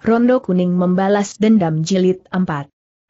Rondo Kuning membalas dendam jilid 4.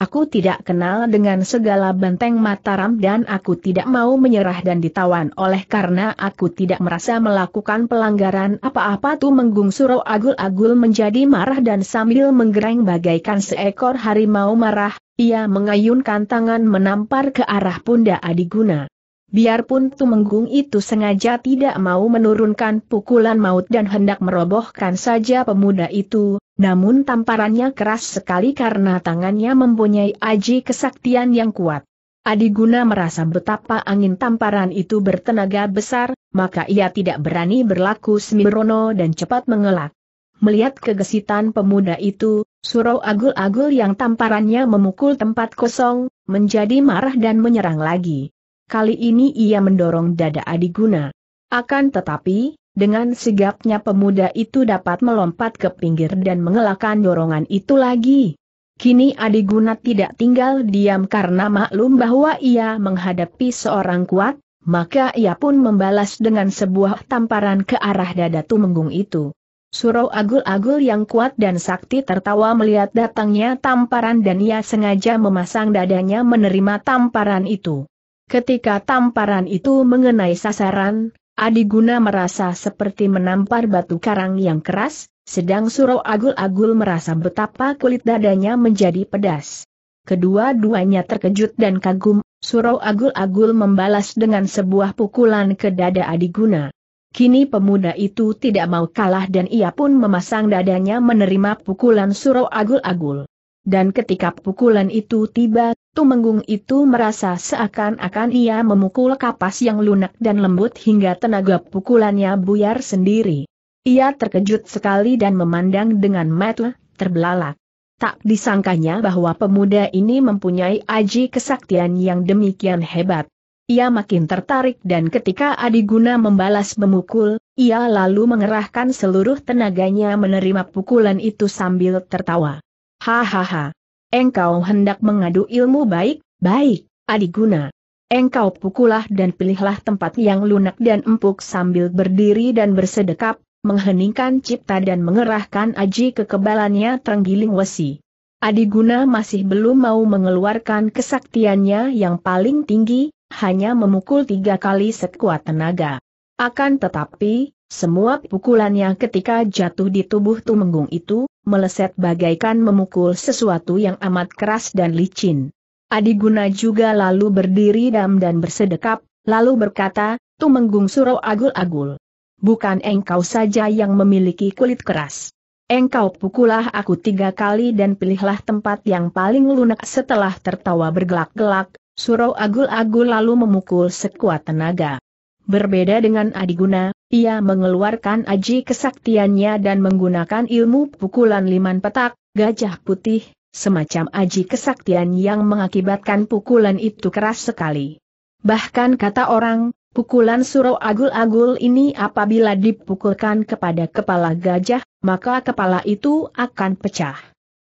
Aku tidak kenal dengan segala benteng Mataram dan aku tidak mau menyerah dan ditawan oleh karena aku tidak merasa melakukan pelanggaran apa-apa tu menggung suro agul-agul menjadi marah dan sambil menggereng bagaikan seekor harimau marah, ia mengayunkan tangan menampar ke arah pundak Adiguna. Biarpun Tumenggung itu sengaja tidak mau menurunkan pukulan maut dan hendak merobohkan saja pemuda itu, namun tamparannya keras sekali karena tangannya mempunyai aji kesaktian yang kuat. Adiguna merasa betapa angin tamparan itu bertenaga besar, maka ia tidak berani berlaku semirono dan cepat mengelak. Melihat kegesitan pemuda itu, surau agul-agul yang tamparannya memukul tempat kosong, menjadi marah dan menyerang lagi. Kali ini ia mendorong dada Adiguna. Akan tetapi, dengan sigapnya pemuda itu dapat melompat ke pinggir dan mengelakkan dorongan itu lagi. Kini Adiguna tidak tinggal diam karena maklum bahwa ia menghadapi seorang kuat, maka ia pun membalas dengan sebuah tamparan ke arah dada tumenggung itu. Surau agul-agul yang kuat dan sakti tertawa melihat datangnya tamparan dan ia sengaja memasang dadanya menerima tamparan itu. Ketika tamparan itu mengenai sasaran, Adiguna merasa seperti menampar batu karang yang keras, sedang Suro Agul-Agul merasa betapa kulit dadanya menjadi pedas. Kedua-duanya terkejut dan kagum, Suro Agul-Agul membalas dengan sebuah pukulan ke dada Adiguna. Kini pemuda itu tidak mau kalah dan ia pun memasang dadanya menerima pukulan Suro Agul-Agul. Dan ketika pukulan itu tiba, menggung itu merasa seakan-akan ia memukul kapas yang lunak dan lembut hingga tenaga pukulannya buyar sendiri. Ia terkejut sekali dan memandang dengan mata terbelalak. Tak disangkanya bahwa pemuda ini mempunyai aji kesaktian yang demikian hebat. Ia makin tertarik dan ketika Adiguna membalas memukul, ia lalu mengerahkan seluruh tenaganya menerima pukulan itu sambil tertawa. Hahaha, Engkau hendak mengadu ilmu baik, baik, adiguna. Engkau pukulah dan pilihlah tempat yang lunak dan empuk sambil berdiri dan bersedekap, mengheningkan cipta dan mengerahkan aji kekebalannya terenggiling wesi. Adiguna masih belum mau mengeluarkan kesaktiannya yang paling tinggi, hanya memukul tiga kali sekuat tenaga. Akan tetapi, semua pukulannya ketika jatuh di tubuh Tumenggung itu, meleset bagaikan memukul sesuatu yang amat keras dan licin. Adiguna juga lalu berdiri dam dan bersedekap, lalu berkata, Tumenggung Suro Agul-Agul. Bukan engkau saja yang memiliki kulit keras. Engkau pukulah aku tiga kali dan pilihlah tempat yang paling lunak setelah tertawa bergelak-gelak, Suro Agul-Agul lalu memukul sekuat tenaga. Berbeda dengan Adiguna, ia mengeluarkan aji kesaktiannya dan menggunakan ilmu pukulan liman petak, gajah putih, semacam aji kesaktian yang mengakibatkan pukulan itu keras sekali. Bahkan kata orang, pukulan surau agul-agul ini apabila dipukulkan kepada kepala gajah, maka kepala itu akan pecah.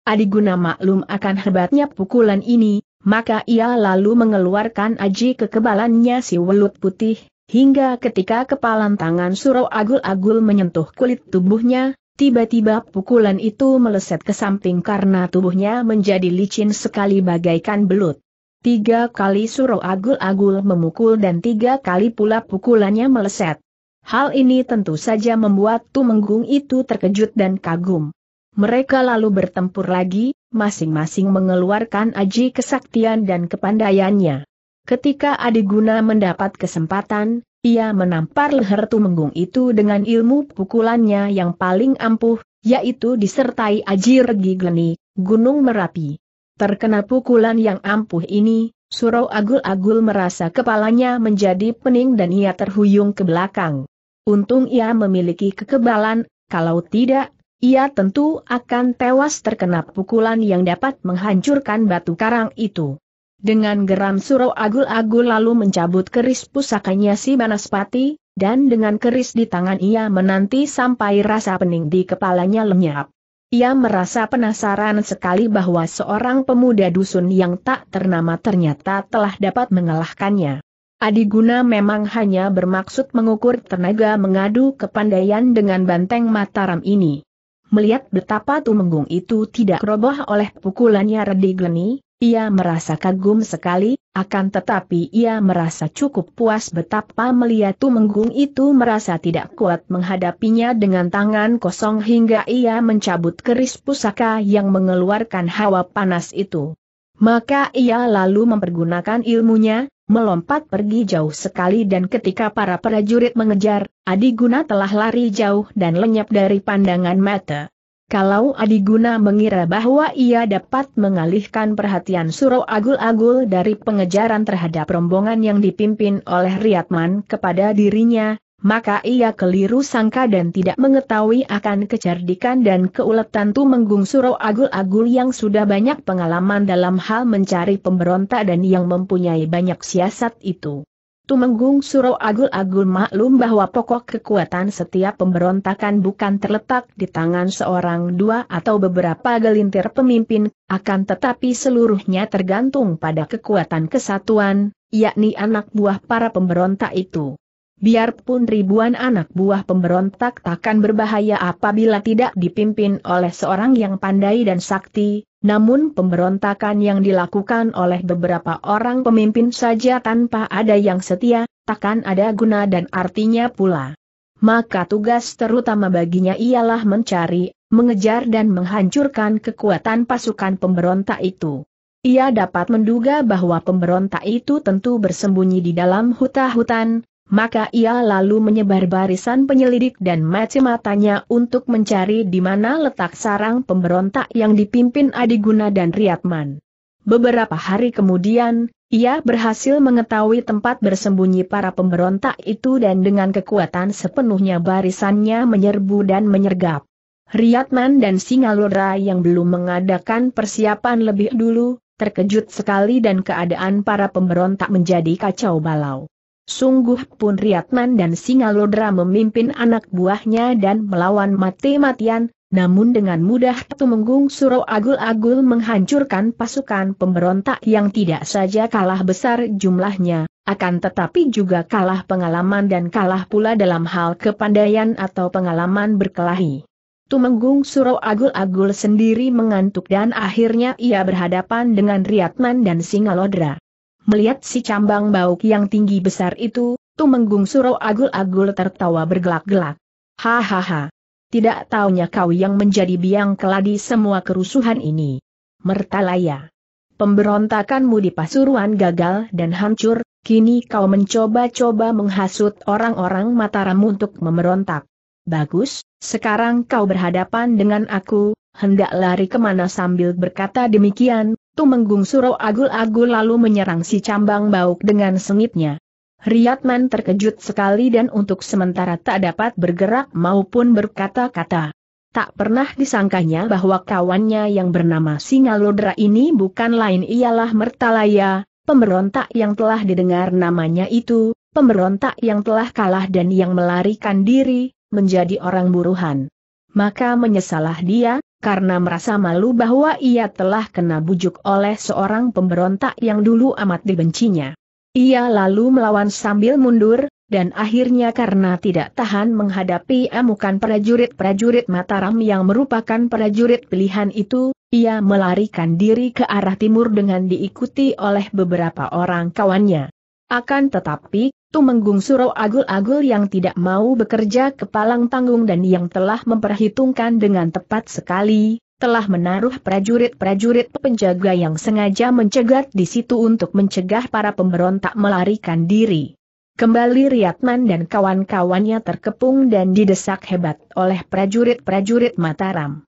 Adiguna maklum akan hebatnya pukulan ini, maka ia lalu mengeluarkan aji kekebalannya si welut putih, Hingga ketika kepalan tangan Suro Agul-Agul menyentuh kulit tubuhnya, tiba-tiba pukulan itu meleset ke samping karena tubuhnya menjadi licin sekali bagaikan belut. Tiga kali Suro Agul-Agul memukul dan tiga kali pula pukulannya meleset. Hal ini tentu saja membuat Tumenggung itu terkejut dan kagum. Mereka lalu bertempur lagi, masing-masing mengeluarkan aji kesaktian dan kepandaiannya. Ketika Adiguna mendapat kesempatan, ia menampar leher tumenggung itu dengan ilmu pukulannya yang paling ampuh, yaitu disertai ajir Gigleni, Gunung Merapi. Terkena pukulan yang ampuh ini, Surau Agul-Agul merasa kepalanya menjadi pening dan ia terhuyung ke belakang. Untung ia memiliki kekebalan, kalau tidak, ia tentu akan tewas terkena pukulan yang dapat menghancurkan batu karang itu. Dengan geram Suro Agul-Agul lalu mencabut keris pusakanya si Banaspati, dan dengan keris di tangan ia menanti sampai rasa pening di kepalanya lenyap. Ia merasa penasaran sekali bahwa seorang pemuda dusun yang tak ternama ternyata telah dapat mengalahkannya. Adiguna memang hanya bermaksud mengukur tenaga mengadu kepandaian dengan banteng Mataram ini. Melihat betapa Tumenggung itu tidak roboh oleh pukulannya Redi Gleni, ia merasa kagum sekali, akan tetapi ia merasa cukup puas betapa melihat Tumenggung itu merasa tidak kuat menghadapinya dengan tangan kosong hingga ia mencabut keris pusaka yang mengeluarkan hawa panas itu. Maka ia lalu mempergunakan ilmunya, melompat pergi jauh sekali dan ketika para prajurit mengejar, Adiguna telah lari jauh dan lenyap dari pandangan mata. Kalau Adiguna mengira bahwa ia dapat mengalihkan perhatian Suro Agul-Agul dari pengejaran terhadap rombongan yang dipimpin oleh Riyadman kepada dirinya, maka ia keliru sangka dan tidak mengetahui akan kecerdikan dan keuletan menggung Suro Agul-Agul yang sudah banyak pengalaman dalam hal mencari pemberontak dan yang mempunyai banyak siasat itu. Tumenggung Suro Agul-Agul maklum bahwa pokok kekuatan setiap pemberontakan bukan terletak di tangan seorang dua atau beberapa gelintir pemimpin, akan tetapi seluruhnya tergantung pada kekuatan kesatuan, yakni anak buah para pemberontak itu. Biarpun ribuan anak buah pemberontak takkan berbahaya apabila tidak dipimpin oleh seorang yang pandai dan sakti, namun pemberontakan yang dilakukan oleh beberapa orang pemimpin saja tanpa ada yang setia, takkan ada guna dan artinya pula. Maka tugas terutama baginya ialah mencari, mengejar dan menghancurkan kekuatan pasukan pemberontak itu. Ia dapat menduga bahwa pemberontak itu tentu bersembunyi di dalam hutan-hutan, maka ia lalu menyebar barisan penyelidik dan mati matanya untuk mencari di mana letak sarang pemberontak yang dipimpin Adiguna dan Riyadman. Beberapa hari kemudian, ia berhasil mengetahui tempat bersembunyi para pemberontak itu dan dengan kekuatan sepenuhnya barisannya menyerbu dan menyergap. Riyadman dan Singalora yang belum mengadakan persiapan lebih dulu, terkejut sekali dan keadaan para pemberontak menjadi kacau balau. Sungguh pun Riatman dan Singalodra memimpin anak buahnya dan melawan mati-matian, namun dengan mudah Tumenggung Suro Agul-Agul menghancurkan pasukan pemberontak yang tidak saja kalah besar jumlahnya, akan tetapi juga kalah pengalaman dan kalah pula dalam hal kepandaian atau pengalaman berkelahi. Tumenggung Suro Agul-Agul sendiri mengantuk dan akhirnya ia berhadapan dengan Riatman dan Singalodra. Melihat si cambang bauk yang tinggi besar itu, Tumenggung Suro agul-agul tertawa bergelak-gelak. Hahaha. Tidak taunya kau yang menjadi biang keladi semua kerusuhan ini. Mertalaya. Pemberontakanmu di Pasuruan gagal dan hancur, kini kau mencoba-coba menghasut orang-orang Mataram untuk memberontak. Bagus, sekarang kau berhadapan dengan aku, hendak lari kemana sambil berkata demikian, Tumenggung Suro agul-agul lalu menyerang si cambang bauk dengan sengitnya. Riyadman terkejut sekali dan untuk sementara tak dapat bergerak maupun berkata-kata. Tak pernah disangkanya bahwa kawannya yang bernama Singalodra ini bukan lain ialah Mertalaya, pemberontak yang telah didengar namanya itu, pemberontak yang telah kalah dan yang melarikan diri, menjadi orang buruhan. Maka menyesalah dia, karena merasa malu bahwa ia telah kena bujuk oleh seorang pemberontak yang dulu amat dibencinya. Ia lalu melawan sambil mundur, dan akhirnya karena tidak tahan menghadapi amukan prajurit-prajurit Mataram yang merupakan prajurit pilihan itu, ia melarikan diri ke arah timur dengan diikuti oleh beberapa orang kawannya. Akan tetapi, Tumenggung Suro agul-agul yang tidak mau bekerja kepalang tanggung dan yang telah memperhitungkan dengan tepat sekali, telah menaruh prajurit-prajurit penjaga yang sengaja mencegat di situ untuk mencegah para pemberontak melarikan diri. Kembali Riyatman dan kawan-kawannya terkepung dan didesak hebat oleh prajurit-prajurit Mataram.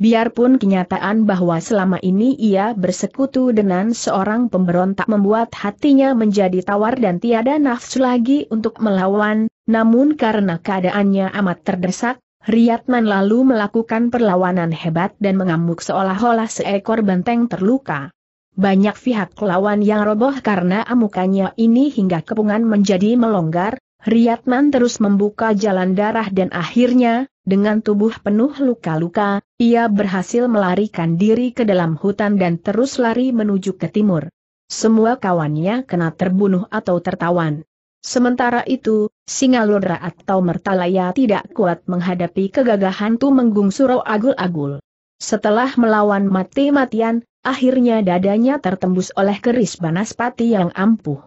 Biarpun kenyataan bahwa selama ini ia bersekutu dengan seorang pemberontak membuat hatinya menjadi tawar dan tiada nafsu lagi untuk melawan, namun karena keadaannya amat terdesak, Riyadman lalu melakukan perlawanan hebat dan mengamuk seolah-olah seekor benteng terluka. Banyak pihak lawan yang roboh karena amukannya ini hingga kepungan menjadi melonggar, Riyadman terus membuka jalan darah dan akhirnya, dengan tubuh penuh luka-luka, ia berhasil melarikan diri ke dalam hutan dan terus lari menuju ke timur. Semua kawannya kena terbunuh atau tertawan. Sementara itu, singa lodra atau Mertalaya tidak kuat menghadapi kegagahan Tumenggung Suro Agul-Agul. Setelah melawan mati-matian, akhirnya dadanya tertembus oleh keris banaspati yang ampuh.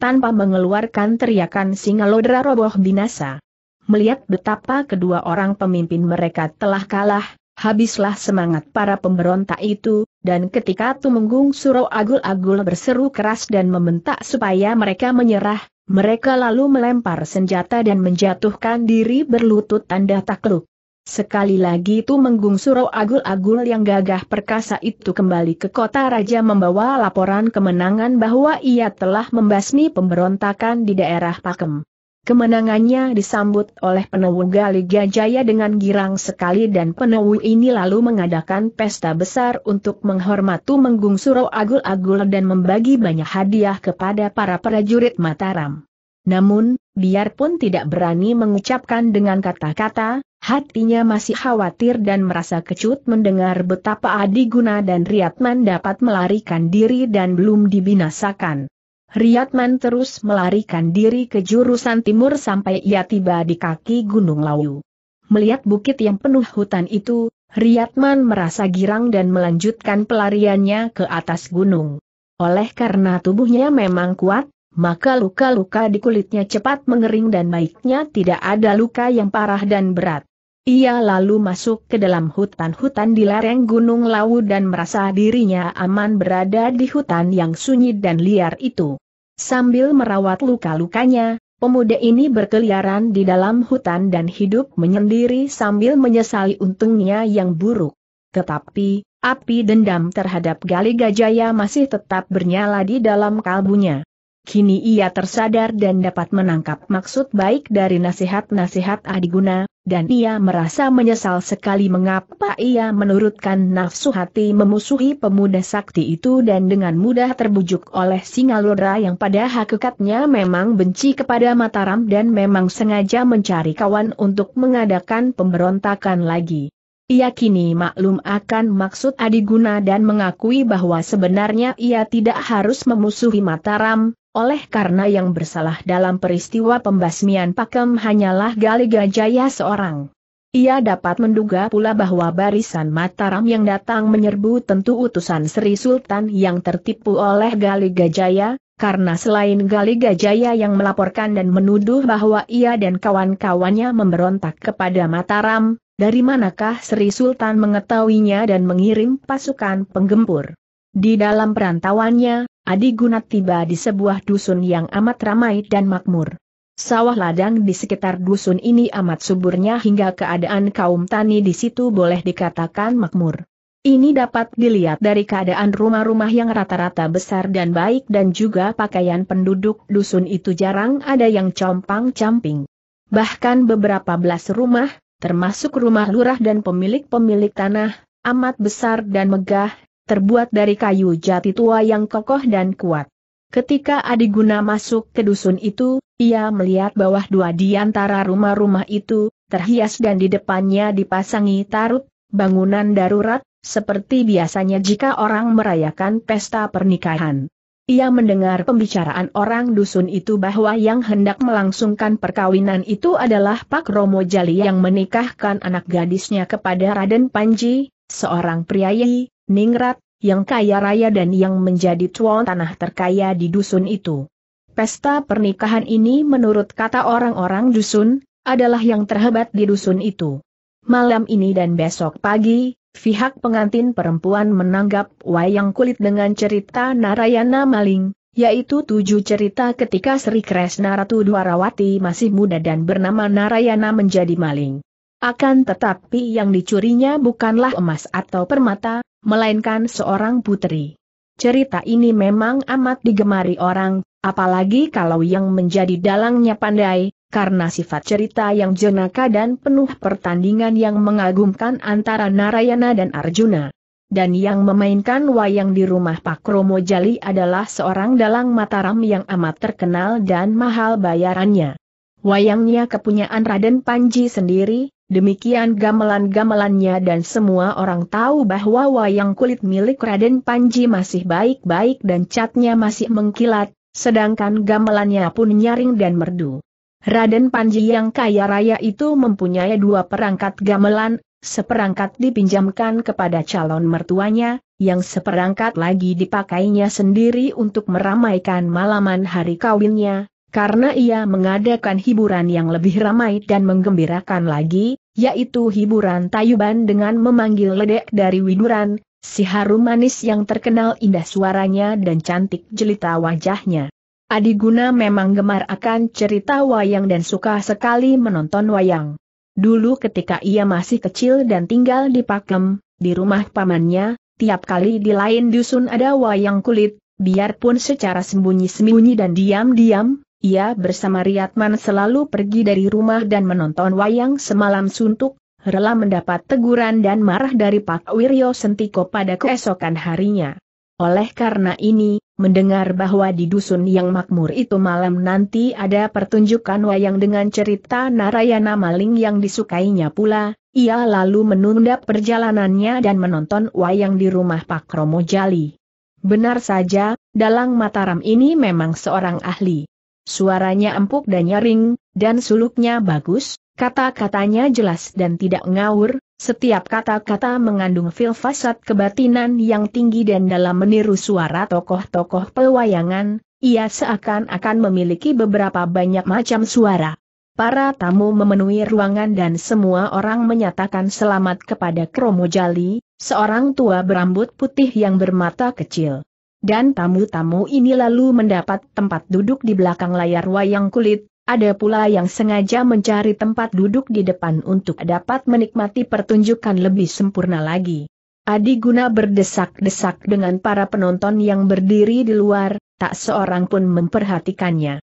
Tanpa mengeluarkan teriakan singa lodra roboh binasa melihat betapa kedua orang pemimpin mereka telah kalah, habislah semangat para pemberontak itu, dan ketika Tumenggung Suro Agul-Agul berseru keras dan membentak supaya mereka menyerah, mereka lalu melempar senjata dan menjatuhkan diri berlutut tanda takluk. Sekali lagi Tumenggung Suro Agul-Agul yang gagah perkasa itu kembali ke kota raja membawa laporan kemenangan bahwa ia telah membasmi pemberontakan di daerah Pakem. Kemenangannya disambut oleh penewu Gali Jaya dengan girang sekali dan penewu ini lalu mengadakan pesta besar untuk menghormati Menggung Suro Agul-Agul dan membagi banyak hadiah kepada para prajurit Mataram. Namun, biarpun tidak berani mengucapkan dengan kata-kata, hatinya masih khawatir dan merasa kecut mendengar betapa Adi Guna dan Riatman dapat melarikan diri dan belum dibinasakan. Riatman terus melarikan diri ke jurusan timur sampai ia tiba di kaki Gunung Lawu. Melihat bukit yang penuh hutan itu, Riatman merasa girang dan melanjutkan pelariannya ke atas gunung. Oleh karena tubuhnya memang kuat, maka luka-luka di kulitnya cepat mengering dan baiknya tidak ada luka yang parah dan berat. Ia lalu masuk ke dalam hutan-hutan di lereng Gunung Lawu dan merasa dirinya aman berada di hutan yang sunyi dan liar itu. Sambil merawat luka-lukanya, pemuda ini berkeliaran di dalam hutan dan hidup menyendiri sambil menyesali untungnya yang buruk. Tetapi, api dendam terhadap Gali Gajaya masih tetap bernyala di dalam kalbunya. Kini ia tersadar dan dapat menangkap maksud baik dari nasihat-nasihat Adiguna, dan ia merasa menyesal sekali mengapa ia menurutkan nafsu hati memusuhi pemuda sakti itu dan dengan mudah terbujuk oleh Singalodra yang pada hakikatnya memang benci kepada Mataram dan memang sengaja mencari kawan untuk mengadakan pemberontakan lagi. Ia kini maklum akan maksud Adiguna dan mengakui bahwa sebenarnya ia tidak harus memusuhi Mataram, oleh karena yang bersalah dalam peristiwa pembasmian pakem hanyalah Gali Gajaya seorang. Ia dapat menduga pula bahwa barisan Mataram yang datang menyerbu tentu utusan Sri Sultan yang tertipu oleh Gali Gajaya, karena selain Gali Gajaya yang melaporkan dan menuduh bahwa ia dan kawan-kawannya memberontak kepada Mataram, dari manakah Sri Sultan mengetahuinya dan mengirim pasukan penggempur. Di dalam perantauannya, Adi Gunat tiba di sebuah dusun yang amat ramai dan makmur. Sawah ladang di sekitar dusun ini amat suburnya hingga keadaan kaum tani di situ boleh dikatakan makmur. Ini dapat dilihat dari keadaan rumah-rumah yang rata-rata besar dan baik dan juga pakaian penduduk dusun itu jarang ada yang compang-camping. Bahkan beberapa belas rumah, termasuk rumah lurah dan pemilik-pemilik tanah, amat besar dan megah, terbuat dari kayu jati tua yang kokoh dan kuat. Ketika Adiguna masuk ke dusun itu, ia melihat bahwa dua di antara rumah-rumah itu, terhias dan di depannya dipasangi tarut, bangunan darurat, seperti biasanya jika orang merayakan pesta pernikahan. Ia mendengar pembicaraan orang dusun itu bahwa yang hendak melangsungkan perkawinan itu adalah Pak Romo Jali yang menikahkan anak gadisnya kepada Raden Panji, seorang priayi, Ningrat, yang kaya raya dan yang menjadi tuan tanah terkaya di dusun itu. Pesta pernikahan ini menurut kata orang-orang dusun, adalah yang terhebat di dusun itu. Malam ini dan besok pagi, pihak pengantin perempuan menanggap wayang kulit dengan cerita Narayana Maling, yaitu tujuh cerita ketika Sri Kresna Ratu Dwarawati masih muda dan bernama Narayana menjadi maling. Akan tetapi yang dicurinya bukanlah emas atau permata, melainkan seorang putri. Cerita ini memang amat digemari orang, apalagi kalau yang menjadi dalangnya pandai, karena sifat cerita yang jenaka dan penuh pertandingan yang mengagumkan antara Narayana dan Arjuna. Dan yang memainkan wayang di rumah Pak Kromo Jali adalah seorang dalang Mataram yang amat terkenal dan mahal bayarannya. Wayangnya kepunyaan Raden Panji sendiri, Demikian gamelan-gamelannya dan semua orang tahu bahwa wayang kulit milik Raden Panji masih baik-baik dan catnya masih mengkilat, sedangkan gamelannya pun nyaring dan merdu. Raden Panji yang kaya raya itu mempunyai dua perangkat gamelan, seperangkat dipinjamkan kepada calon mertuanya, yang seperangkat lagi dipakainya sendiri untuk meramaikan malaman hari kawinnya, karena ia mengadakan hiburan yang lebih ramai dan menggembirakan lagi, yaitu hiburan Tayuban dengan memanggil ledek dari Widuran, si harum manis yang terkenal indah suaranya dan cantik jelita wajahnya. Adiguna memang gemar akan cerita wayang dan suka sekali menonton wayang. Dulu ketika ia masih kecil dan tinggal di Pakem, di rumah pamannya, tiap kali di lain dusun ada wayang kulit, biarpun secara sembunyi-sembunyi dan diam-diam, ia bersama Riatman selalu pergi dari rumah dan menonton wayang semalam suntuk, rela mendapat teguran dan marah dari Pak Wiryo Sentiko pada keesokan harinya. Oleh karena ini, mendengar bahwa di dusun yang makmur itu malam nanti ada pertunjukan wayang dengan cerita Narayana Maling yang disukainya pula, ia lalu menunda perjalanannya dan menonton wayang di rumah Pak Romo Jali. Benar saja, Dalang Mataram ini memang seorang ahli. Suaranya empuk dan nyaring, dan suluknya bagus, kata-katanya jelas dan tidak ngawur, setiap kata-kata mengandung filfasat kebatinan yang tinggi dan dalam meniru suara tokoh-tokoh pewayangan, ia seakan-akan memiliki beberapa banyak macam suara. Para tamu memenuhi ruangan dan semua orang menyatakan selamat kepada Kromo Jali, seorang tua berambut putih yang bermata kecil. Dan tamu-tamu ini lalu mendapat tempat duduk di belakang layar wayang kulit, ada pula yang sengaja mencari tempat duduk di depan untuk dapat menikmati pertunjukan lebih sempurna lagi. Adi Guna berdesak-desak dengan para penonton yang berdiri di luar, tak seorang pun memperhatikannya.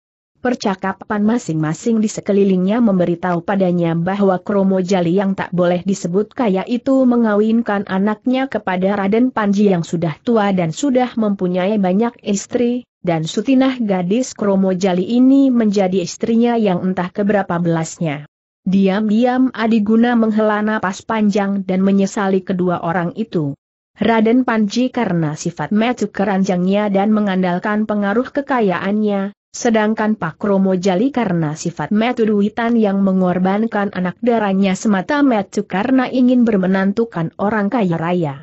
Percakapan masing-masing di sekelilingnya memberitahu padanya bahwa Kromo Jali yang tak boleh disebut kaya itu mengawinkan anaknya kepada Raden Panji yang sudah tua dan sudah mempunyai banyak istri, dan Sutinah gadis Kromo Jali ini menjadi istrinya yang entah keberapa belasnya. Diam-diam Adi Adiguna menghela napas panjang dan menyesali kedua orang itu. Raden Panji karena sifat metu keranjangnya dan mengandalkan pengaruh kekayaannya, Sedangkan Pak Romo Jali karena sifat metu duitan yang mengorbankan anak darahnya semata metu karena ingin bermenantukan orang kaya raya.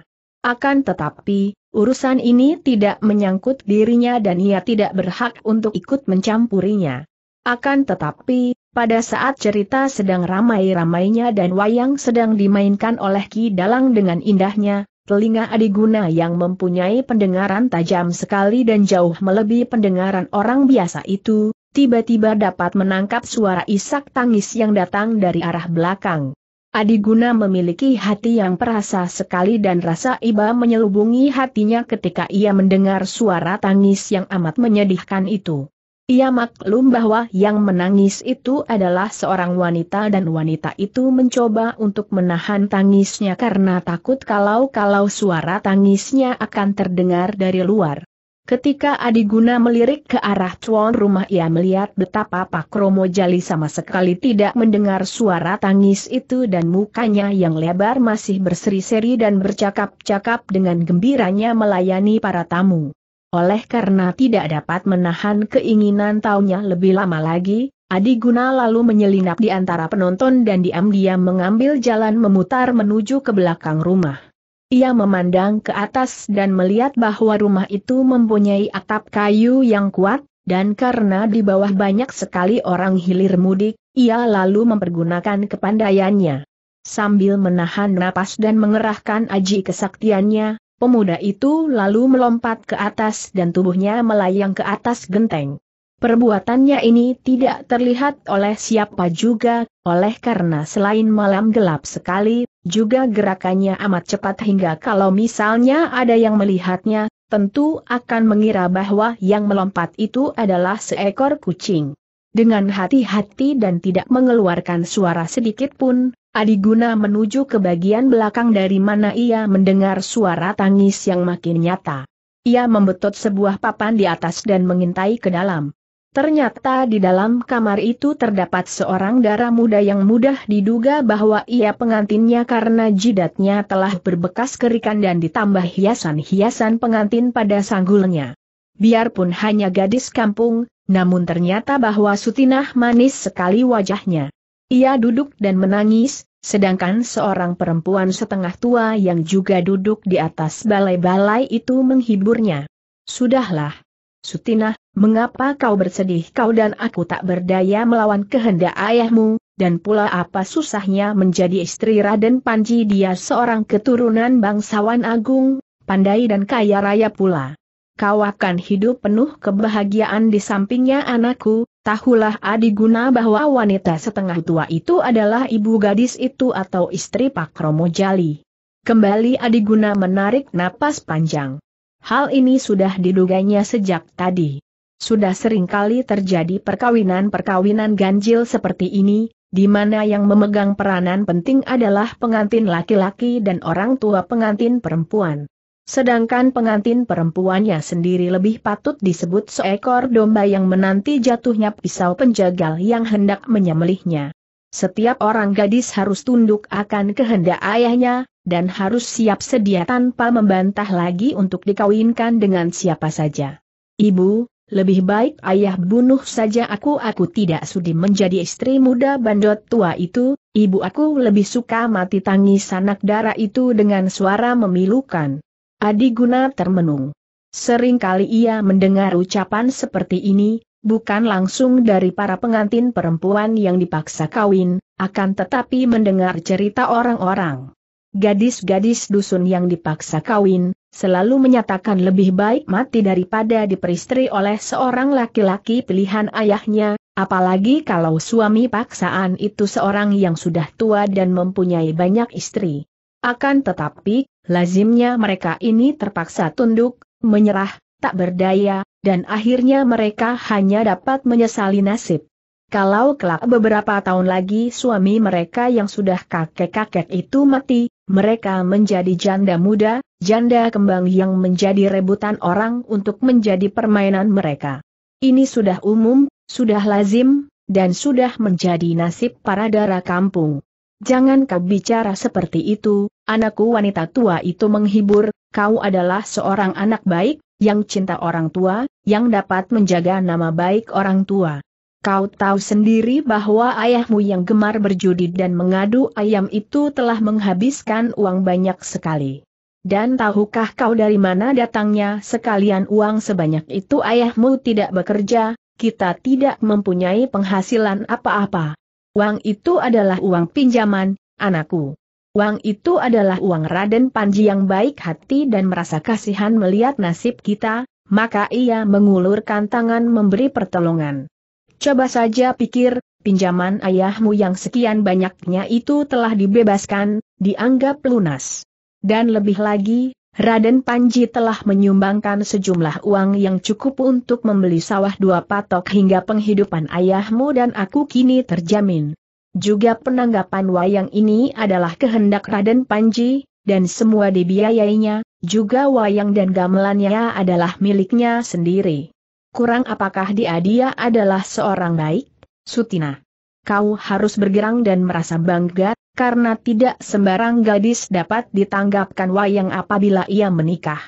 Akan tetapi, urusan ini tidak menyangkut dirinya dan ia tidak berhak untuk ikut mencampurinya. Akan tetapi, pada saat cerita sedang ramai-ramainya dan wayang sedang dimainkan oleh Ki Dalang dengan indahnya, Telinga Adiguna yang mempunyai pendengaran tajam sekali dan jauh melebihi pendengaran orang biasa itu, tiba-tiba dapat menangkap suara isak tangis yang datang dari arah belakang. Adiguna memiliki hati yang perasa sekali dan rasa iba menyelubungi hatinya ketika ia mendengar suara tangis yang amat menyedihkan itu. Ia maklum bahwa yang menangis itu adalah seorang wanita dan wanita itu mencoba untuk menahan tangisnya karena takut kalau-kalau suara tangisnya akan terdengar dari luar. Ketika Adiguna melirik ke arah tuan rumah ia melihat betapa Pak Kromo Jali sama sekali tidak mendengar suara tangis itu dan mukanya yang lebar masih berseri-seri dan bercakap-cakap dengan gembiranya melayani para tamu. Oleh karena tidak dapat menahan keinginan taunya lebih lama lagi, Adi Guna lalu menyelinap di antara penonton dan diam-diam mengambil jalan memutar menuju ke belakang rumah. Ia memandang ke atas dan melihat bahwa rumah itu mempunyai atap kayu yang kuat, dan karena di bawah banyak sekali orang hilir mudik, ia lalu mempergunakan kepandaiannya. Sambil menahan napas dan mengerahkan aji kesaktiannya, Pemuda itu lalu melompat ke atas dan tubuhnya melayang ke atas genteng. Perbuatannya ini tidak terlihat oleh siapa juga, oleh karena selain malam gelap sekali, juga gerakannya amat cepat hingga kalau misalnya ada yang melihatnya, tentu akan mengira bahwa yang melompat itu adalah seekor kucing. Dengan hati-hati dan tidak mengeluarkan suara sedikit pun, Adiguna menuju ke bagian belakang dari mana ia mendengar suara tangis yang makin nyata. Ia membetot sebuah papan di atas dan mengintai ke dalam. Ternyata di dalam kamar itu terdapat seorang darah muda yang mudah diduga bahwa ia pengantinnya karena jidatnya telah berbekas kerikan dan ditambah hiasan-hiasan pengantin pada sanggulnya. Biarpun hanya gadis kampung, namun ternyata bahwa sutinah manis sekali wajahnya. Ia duduk dan menangis, sedangkan seorang perempuan setengah tua yang juga duduk di atas balai-balai itu menghiburnya. Sudahlah. Sutinah, mengapa kau bersedih kau dan aku tak berdaya melawan kehendak ayahmu, dan pula apa susahnya menjadi istri Raden Panji dia seorang keturunan bangsawan agung, pandai dan kaya raya pula. Kau akan hidup penuh kebahagiaan di sampingnya anakku, Tahulah Adi Guna bahwa wanita setengah tua itu adalah ibu gadis itu atau istri Pak Romo Jali. Kembali Adi Guna menarik napas panjang. Hal ini sudah diduganya sejak tadi. Sudah sering kali terjadi perkawinan-perkawinan ganjil seperti ini, di mana yang memegang peranan penting adalah pengantin laki-laki dan orang tua pengantin perempuan. Sedangkan pengantin perempuannya sendiri lebih patut disebut seekor domba yang menanti jatuhnya pisau penjagal yang hendak menyemelihnya. Setiap orang gadis harus tunduk akan kehendak ayahnya, dan harus siap sedia tanpa membantah lagi untuk dikawinkan dengan siapa saja. Ibu, lebih baik ayah bunuh saja aku aku tidak sudi menjadi istri muda bandot tua itu, ibu aku lebih suka mati tangis anak darah itu dengan suara memilukan. Adi Guna termenung. Seringkali ia mendengar ucapan seperti ini, bukan langsung dari para pengantin perempuan yang dipaksa kawin, akan tetapi mendengar cerita orang-orang. Gadis-gadis dusun yang dipaksa kawin, selalu menyatakan lebih baik mati daripada diperistri oleh seorang laki-laki pilihan ayahnya, apalagi kalau suami paksaan itu seorang yang sudah tua dan mempunyai banyak istri. Akan tetapi, lazimnya mereka ini terpaksa tunduk, menyerah, tak berdaya, dan akhirnya mereka hanya dapat menyesali nasib. Kalau kelak beberapa tahun lagi suami mereka yang sudah kakek-kakek itu mati, mereka menjadi janda muda, janda kembang yang menjadi rebutan orang untuk menjadi permainan mereka. Ini sudah umum, sudah lazim, dan sudah menjadi nasib para darah kampung. Jangan kau bicara seperti itu, anakku wanita tua itu menghibur, kau adalah seorang anak baik, yang cinta orang tua, yang dapat menjaga nama baik orang tua. Kau tahu sendiri bahwa ayahmu yang gemar berjudi dan mengadu ayam itu telah menghabiskan uang banyak sekali. Dan tahukah kau dari mana datangnya sekalian uang sebanyak itu ayahmu tidak bekerja, kita tidak mempunyai penghasilan apa-apa. Uang itu adalah uang pinjaman, anakku. Uang itu adalah uang Raden Panji yang baik hati dan merasa kasihan melihat nasib kita, maka ia mengulurkan tangan memberi pertolongan. Coba saja pikir, pinjaman ayahmu yang sekian banyaknya itu telah dibebaskan, dianggap lunas. Dan lebih lagi, Raden Panji telah menyumbangkan sejumlah uang yang cukup untuk membeli sawah dua patok hingga penghidupan ayahmu dan aku kini terjamin. Juga penanggapan wayang ini adalah kehendak Raden Panji, dan semua dibiayainya, juga wayang dan gamelannya adalah miliknya sendiri. Kurang apakah dia dia adalah seorang baik, Sutina? Kau harus bergerang dan merasa bangga, karena tidak sembarang gadis dapat ditanggapkan wayang apabila ia menikah.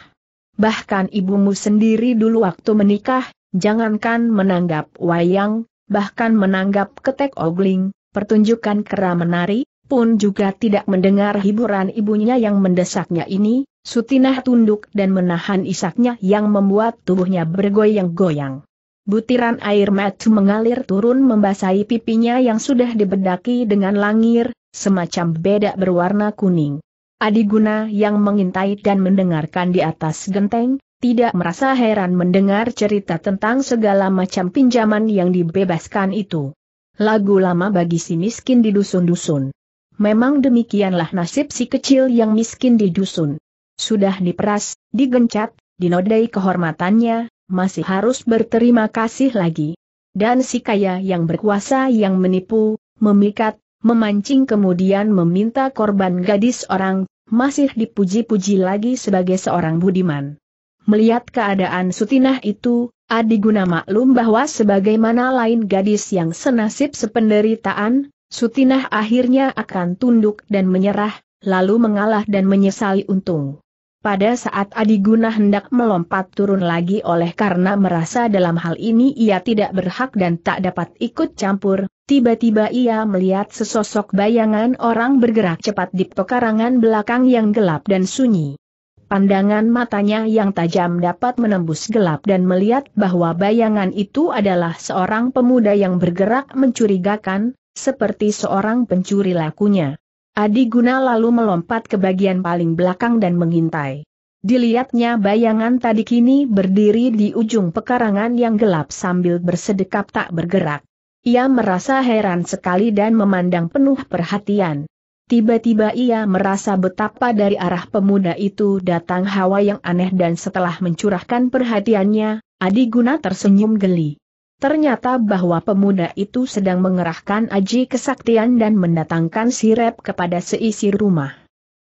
Bahkan ibumu sendiri dulu waktu menikah, jangankan menanggap wayang, bahkan menanggap ketek ogling, pertunjukan kera menari, pun juga tidak mendengar hiburan ibunya yang mendesaknya ini, Sutinah tunduk dan menahan isaknya yang membuat tubuhnya bergoyang-goyang. Butiran air mata mengalir turun membasahi pipinya yang sudah dibedaki dengan langir, semacam bedak berwarna kuning. Adiguna yang mengintai dan mendengarkan di atas genteng, tidak merasa heran mendengar cerita tentang segala macam pinjaman yang dibebaskan itu. Lagu lama bagi si miskin di dusun-dusun. Memang demikianlah nasib si kecil yang miskin di dusun. Sudah diperas, digencat, dinodai kehormatannya, masih harus berterima kasih lagi. Dan si kaya yang berkuasa yang menipu, memikat, memancing kemudian meminta korban gadis orang, masih dipuji-puji lagi sebagai seorang budiman. Melihat keadaan Sutinah itu, Adi Guna maklum bahwa sebagaimana lain gadis yang senasib sependeritaan, Sutinah akhirnya akan tunduk dan menyerah, lalu mengalah dan menyesali untung. Pada saat Adi Guna hendak melompat turun lagi oleh karena merasa dalam hal ini ia tidak berhak dan tak dapat ikut campur, tiba-tiba ia melihat sesosok bayangan orang bergerak cepat di pekarangan belakang yang gelap dan sunyi. Pandangan matanya yang tajam dapat menembus gelap dan melihat bahwa bayangan itu adalah seorang pemuda yang bergerak mencurigakan, seperti seorang pencuri lakunya. Adi Guna lalu melompat ke bagian paling belakang dan mengintai. Dilihatnya bayangan tadi kini berdiri di ujung pekarangan yang gelap sambil bersedekap tak bergerak. Ia merasa heran sekali dan memandang penuh perhatian. Tiba-tiba ia merasa betapa dari arah pemuda itu datang hawa yang aneh dan setelah mencurahkan perhatiannya, Adi Guna tersenyum geli. Ternyata bahwa pemuda itu sedang mengerahkan aji kesaktian dan mendatangkan sirep kepada seisi rumah.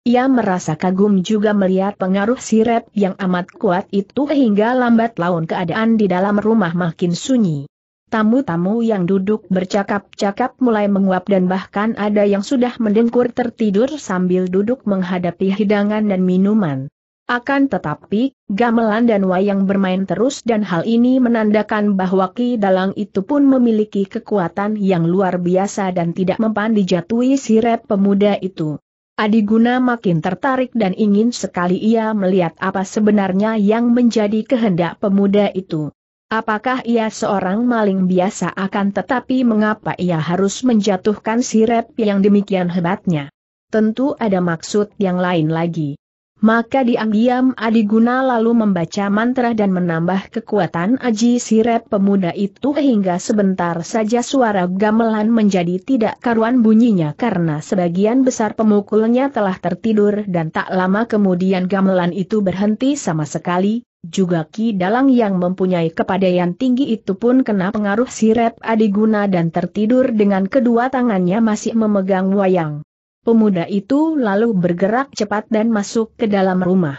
Ia merasa kagum juga melihat pengaruh sirep yang amat kuat itu hingga lambat laun keadaan di dalam rumah makin sunyi. Tamu-tamu yang duduk bercakap-cakap mulai menguap dan bahkan ada yang sudah mendengkur tertidur sambil duduk menghadapi hidangan dan minuman. Akan tetapi, gamelan dan wayang bermain terus dan hal ini menandakan bahwa Ki Dalang itu pun memiliki kekuatan yang luar biasa dan tidak mempan dijatuhi siret pemuda itu. Adiguna makin tertarik dan ingin sekali ia melihat apa sebenarnya yang menjadi kehendak pemuda itu. Apakah ia seorang maling biasa akan tetapi mengapa ia harus menjatuhkan sirep yang demikian hebatnya? Tentu ada maksud yang lain lagi. Maka diam-diam Adiguna lalu membaca mantra dan menambah kekuatan Aji Sirep pemuda itu hingga sebentar saja suara gamelan menjadi tidak karuan bunyinya karena sebagian besar pemukulnya telah tertidur dan tak lama kemudian gamelan itu berhenti sama sekali, juga Ki Dalang yang mempunyai kepadaian tinggi itu pun kena pengaruh Sirep Adiguna dan tertidur dengan kedua tangannya masih memegang wayang. Pemuda itu lalu bergerak cepat dan masuk ke dalam rumah.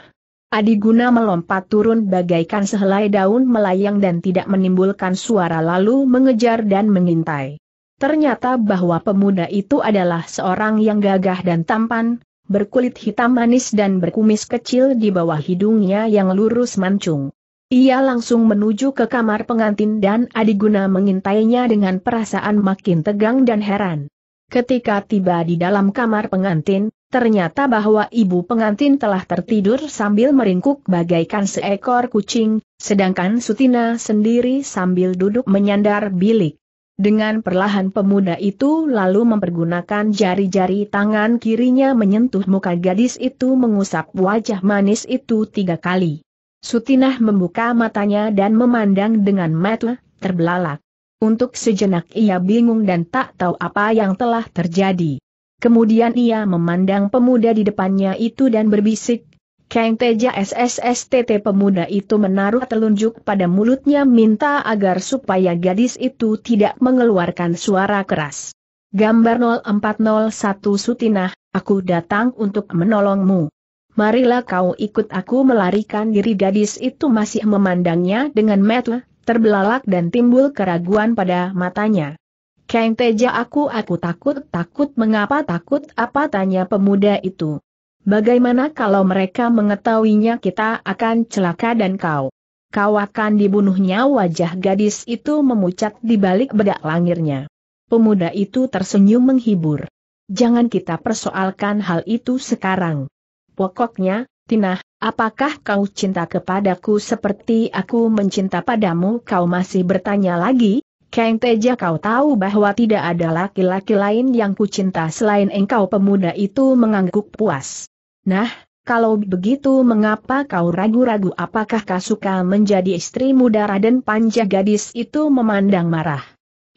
Adiguna melompat turun bagaikan sehelai daun melayang dan tidak menimbulkan suara lalu mengejar dan mengintai. Ternyata bahwa pemuda itu adalah seorang yang gagah dan tampan, berkulit hitam manis dan berkumis kecil di bawah hidungnya yang lurus mancung. Ia langsung menuju ke kamar pengantin dan Adiguna mengintainya dengan perasaan makin tegang dan heran. Ketika tiba di dalam kamar pengantin, ternyata bahwa ibu pengantin telah tertidur sambil meringkuk bagaikan seekor kucing, sedangkan Sutina sendiri sambil duduk menyandar bilik. Dengan perlahan pemuda itu lalu mempergunakan jari-jari tangan kirinya menyentuh muka gadis itu mengusap wajah manis itu tiga kali. Sutinah membuka matanya dan memandang dengan mata terbelalak. Untuk sejenak ia bingung dan tak tahu apa yang telah terjadi. Kemudian ia memandang pemuda di depannya itu dan berbisik, Kang Teja SSSTT pemuda itu menaruh telunjuk pada mulutnya minta agar supaya gadis itu tidak mengeluarkan suara keras. Gambar 0401 Sutinah, aku datang untuk menolongmu. Marilah kau ikut aku melarikan diri gadis itu masih memandangnya dengan metu terbelalak dan timbul keraguan pada matanya. Kang Teja aku aku takut takut mengapa takut apa tanya pemuda itu. Bagaimana kalau mereka mengetahuinya kita akan celaka dan kau. Kau akan dibunuhnya wajah gadis itu memucat di balik bedak langirnya. Pemuda itu tersenyum menghibur. Jangan kita persoalkan hal itu sekarang. Pokoknya, Tinah, Apakah kau cinta kepadaku seperti aku mencinta padamu? Kau masih bertanya lagi? Kang Teja kau tahu bahwa tidak ada laki-laki lain yang kucinta selain engkau pemuda itu mengangguk puas. Nah, kalau begitu mengapa kau ragu-ragu apakah kau suka menjadi istri muda Raden Panjang gadis itu memandang marah.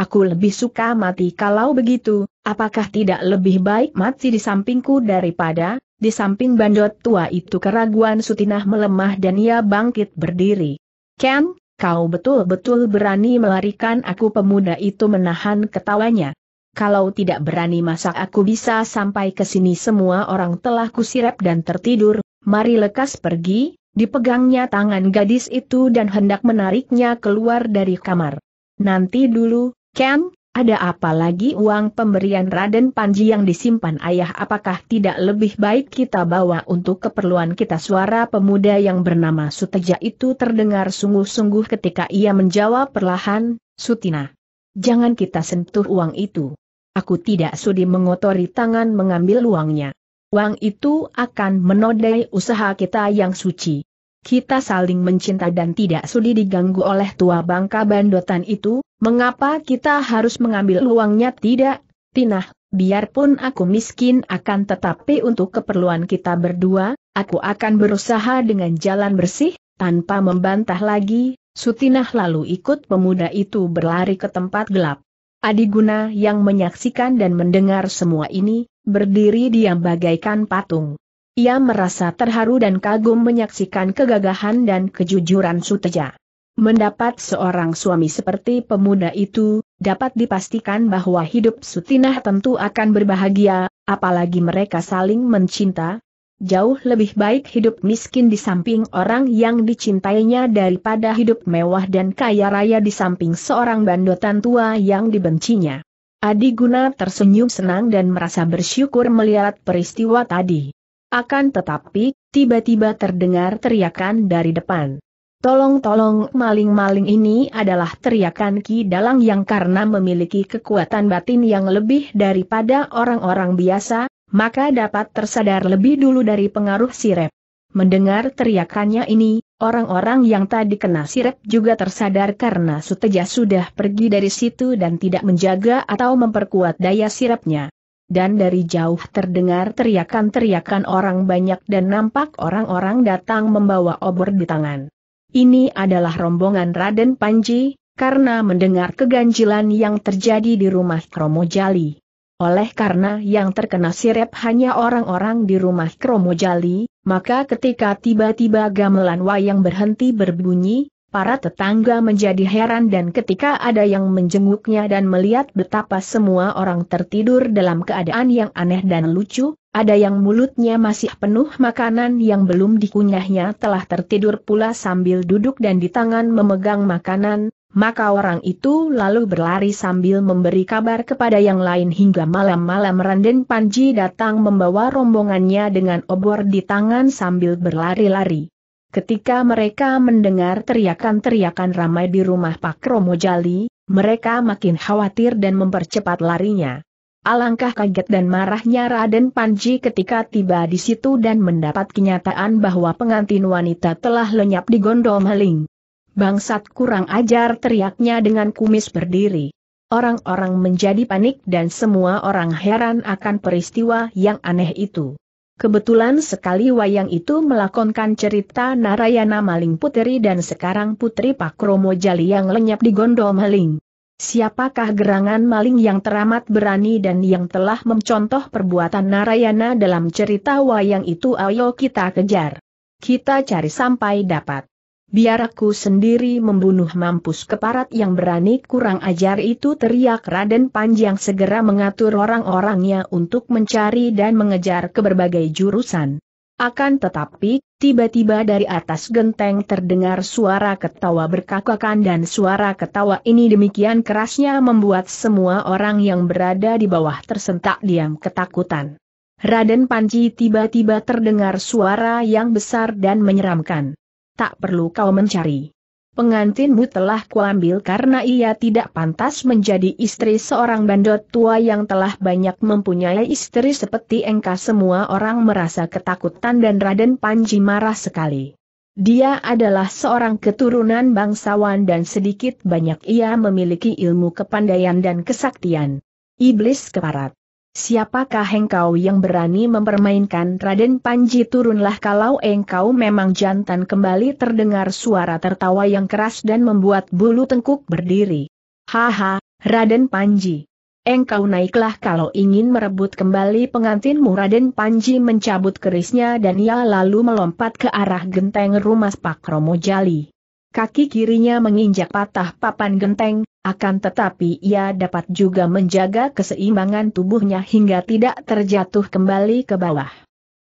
Aku lebih suka mati kalau begitu, Apakah tidak lebih baik mati di sampingku daripada, di samping bandot tua itu keraguan Sutinah melemah dan ia bangkit berdiri. Ken, kau betul-betul berani melarikan aku pemuda itu menahan ketawanya. Kalau tidak berani masa aku bisa sampai ke sini semua orang telah kusirap dan tertidur, mari lekas pergi, dipegangnya tangan gadis itu dan hendak menariknya keluar dari kamar. Nanti dulu, Ken, ada apa lagi uang pemberian Raden Panji yang disimpan ayah apakah tidak lebih baik kita bawa untuk keperluan kita suara pemuda yang bernama Suteja itu terdengar sungguh-sungguh ketika ia menjawab perlahan, Sutina. Jangan kita sentuh uang itu. Aku tidak sudi mengotori tangan mengambil uangnya. Uang itu akan menodai usaha kita yang suci kita saling mencinta dan tidak sudi diganggu oleh tua bangka bandotan itu, mengapa kita harus mengambil uangnya tidak? Tinah, biarpun aku miskin akan tetapi untuk keperluan kita berdua, aku akan berusaha dengan jalan bersih, tanpa membantah lagi, Sutinah lalu ikut pemuda itu berlari ke tempat gelap. Adiguna yang menyaksikan dan mendengar semua ini, berdiri diam bagaikan patung. Ia merasa terharu dan kagum menyaksikan kegagahan dan kejujuran Suteja. Mendapat seorang suami seperti pemuda itu, dapat dipastikan bahwa hidup Sutinah tentu akan berbahagia, apalagi mereka saling mencinta. Jauh lebih baik hidup miskin di samping orang yang dicintainya daripada hidup mewah dan kaya raya di samping seorang bandotan tua yang dibencinya. Adi Guna tersenyum senang dan merasa bersyukur melihat peristiwa tadi. Akan tetapi, tiba-tiba terdengar teriakan dari depan. Tolong-tolong maling-maling ini adalah teriakan Ki Dalang yang karena memiliki kekuatan batin yang lebih daripada orang-orang biasa, maka dapat tersadar lebih dulu dari pengaruh sirep. Mendengar teriakannya ini, orang-orang yang tadi kena sirep juga tersadar karena Suteja sudah pergi dari situ dan tidak menjaga atau memperkuat daya sirepnya dan dari jauh terdengar teriakan-teriakan orang banyak dan nampak orang-orang datang membawa obor di tangan. Ini adalah rombongan Raden Panji, karena mendengar keganjilan yang terjadi di rumah Kromo Jali. Oleh karena yang terkena sirep hanya orang-orang di rumah Kromo Jali, maka ketika tiba-tiba gamelan wayang berhenti berbunyi, Para tetangga menjadi heran dan ketika ada yang menjenguknya dan melihat betapa semua orang tertidur dalam keadaan yang aneh dan lucu, ada yang mulutnya masih penuh makanan yang belum dikunyahnya telah tertidur pula sambil duduk dan di tangan memegang makanan, maka orang itu lalu berlari sambil memberi kabar kepada yang lain hingga malam-malam Randen Panji datang membawa rombongannya dengan obor di tangan sambil berlari-lari. Ketika mereka mendengar teriakan-teriakan ramai di rumah Pak Romo Jali, mereka makin khawatir dan mempercepat larinya. Alangkah kaget dan marahnya Raden Panji ketika tiba di situ dan mendapat kenyataan bahwa pengantin wanita telah lenyap di gondol maling. Bangsat kurang ajar teriaknya dengan kumis berdiri. Orang-orang menjadi panik dan semua orang heran akan peristiwa yang aneh itu. Kebetulan sekali wayang itu melakonkan cerita Narayana Maling Puteri dan sekarang Putri Pakromo Jali yang lenyap di gondol maling. Siapakah gerangan maling yang teramat berani dan yang telah mencontoh perbuatan Narayana dalam cerita wayang itu ayo kita kejar. Kita cari sampai dapat biar aku sendiri membunuh mampus keparat yang berani kurang ajar itu teriak Raden Panjang segera mengatur orang-orangnya untuk mencari dan mengejar ke berbagai jurusan. Akan tetapi, tiba-tiba dari atas genteng terdengar suara ketawa berkakakan dan suara ketawa ini demikian kerasnya membuat semua orang yang berada di bawah tersentak diam ketakutan. Raden Panji tiba-tiba terdengar suara yang besar dan menyeramkan tak perlu kau mencari. Pengantinmu telah kuambil karena ia tidak pantas menjadi istri seorang bandot tua yang telah banyak mempunyai istri seperti engkau semua orang merasa ketakutan dan Raden Panji marah sekali. Dia adalah seorang keturunan bangsawan dan sedikit banyak ia memiliki ilmu kepandaian dan kesaktian. Iblis keparat. Siapakah engkau yang berani mempermainkan Raden Panji turunlah kalau engkau memang jantan kembali terdengar suara tertawa yang keras dan membuat bulu tengkuk berdiri. Haha, Raden Panji. Engkau naiklah kalau ingin merebut kembali pengantinmu Raden Panji mencabut kerisnya dan ia lalu melompat ke arah genteng rumah Pak Romo Jali. Kaki kirinya menginjak patah papan genteng, akan tetapi ia dapat juga menjaga keseimbangan tubuhnya hingga tidak terjatuh kembali ke bawah.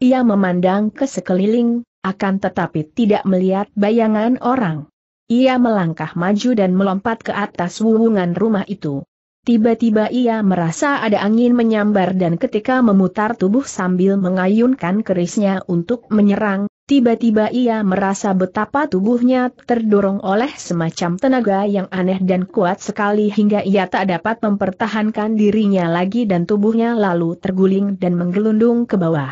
Ia memandang ke sekeliling, akan tetapi tidak melihat bayangan orang. Ia melangkah maju dan melompat ke atas wuwungan rumah itu. Tiba-tiba ia merasa ada angin menyambar dan ketika memutar tubuh sambil mengayunkan kerisnya untuk menyerang, Tiba-tiba ia merasa betapa tubuhnya terdorong oleh semacam tenaga yang aneh dan kuat sekali hingga ia tak dapat mempertahankan dirinya lagi dan tubuhnya lalu terguling dan menggelundung ke bawah.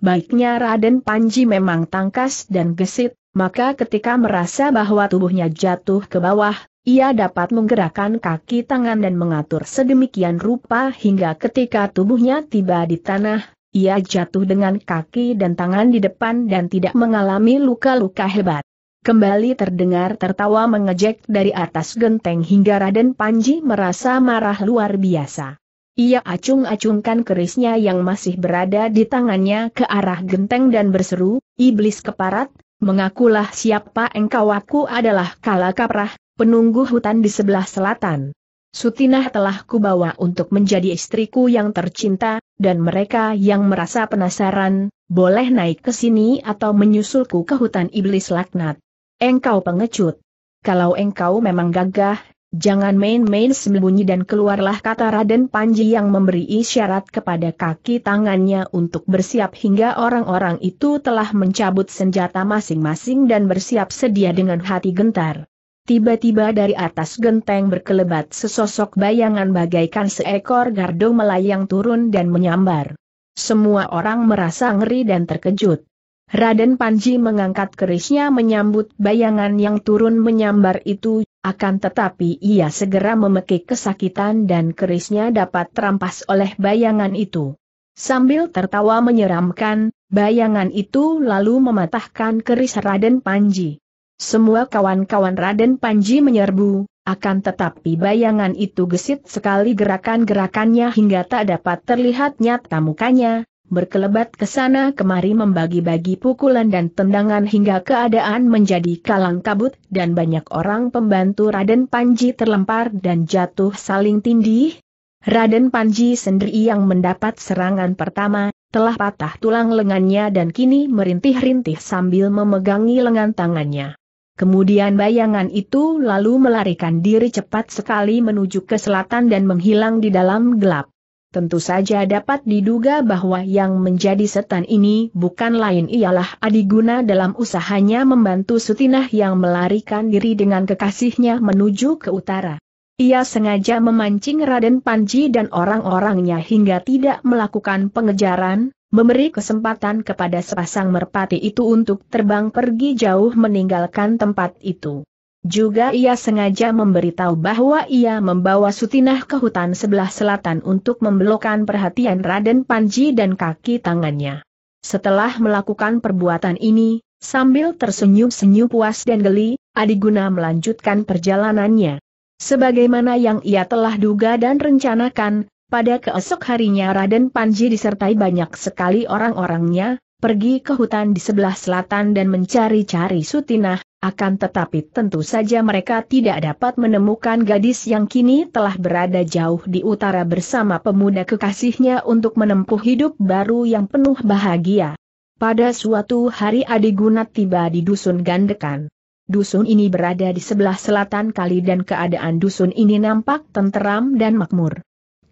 Baiknya Raden Panji memang tangkas dan gesit, maka ketika merasa bahwa tubuhnya jatuh ke bawah, ia dapat menggerakkan kaki tangan dan mengatur sedemikian rupa hingga ketika tubuhnya tiba di tanah, ia jatuh dengan kaki dan tangan di depan dan tidak mengalami luka-luka hebat. Kembali terdengar tertawa mengejek dari atas genteng hingga Raden Panji merasa marah luar biasa. Ia acung-acungkan kerisnya yang masih berada di tangannya ke arah genteng dan berseru, Iblis keparat, mengakulah siapa engkau aku adalah Kala Kaprah, penunggu hutan di sebelah selatan. Sutinah telah kubawa untuk menjadi istriku yang tercinta, dan mereka yang merasa penasaran, boleh naik ke sini atau menyusulku ke hutan iblis laknat. Engkau pengecut. Kalau engkau memang gagah, jangan main-main sembunyi dan keluarlah kata Raden Panji yang memberi isyarat kepada kaki tangannya untuk bersiap hingga orang-orang itu telah mencabut senjata masing-masing dan bersiap sedia dengan hati gentar. Tiba-tiba dari atas genteng berkelebat sesosok bayangan bagaikan seekor gardo melayang turun dan menyambar. Semua orang merasa ngeri dan terkejut. Raden Panji mengangkat kerisnya menyambut bayangan yang turun menyambar itu, akan tetapi ia segera memekik kesakitan dan kerisnya dapat terampas oleh bayangan itu. Sambil tertawa menyeramkan, bayangan itu lalu mematahkan keris Raden Panji. Semua kawan-kawan Raden Panji menyerbu, akan tetapi bayangan itu gesit sekali gerakan-gerakannya hingga tak dapat terlihat nyata mukanya, berkelebat ke sana kemari membagi-bagi pukulan dan tendangan hingga keadaan menjadi kalang kabut dan banyak orang pembantu Raden Panji terlempar dan jatuh saling tindih. Raden Panji sendiri yang mendapat serangan pertama, telah patah tulang lengannya dan kini merintih-rintih sambil memegangi lengan tangannya. Kemudian bayangan itu lalu melarikan diri cepat sekali menuju ke selatan dan menghilang di dalam gelap. Tentu saja dapat diduga bahwa yang menjadi setan ini bukan lain ialah Adiguna dalam usahanya membantu Sutinah yang melarikan diri dengan kekasihnya menuju ke utara. Ia sengaja memancing Raden Panji dan orang-orangnya hingga tidak melakukan pengejaran, memberi kesempatan kepada sepasang merpati itu untuk terbang pergi jauh meninggalkan tempat itu. Juga ia sengaja memberitahu bahwa ia membawa Sutinah ke hutan sebelah selatan untuk membelokkan perhatian Raden Panji dan kaki tangannya. Setelah melakukan perbuatan ini, sambil tersenyum-senyum puas dan geli, Adiguna melanjutkan perjalanannya. Sebagaimana yang ia telah duga dan rencanakan, pada keesok harinya Raden Panji disertai banyak sekali orang-orangnya, pergi ke hutan di sebelah selatan dan mencari-cari Sutinah, akan tetapi tentu saja mereka tidak dapat menemukan gadis yang kini telah berada jauh di utara bersama pemuda kekasihnya untuk menempuh hidup baru yang penuh bahagia. Pada suatu hari Adi Gunat tiba di dusun Gandekan. Dusun ini berada di sebelah selatan kali dan keadaan dusun ini nampak tenteram dan makmur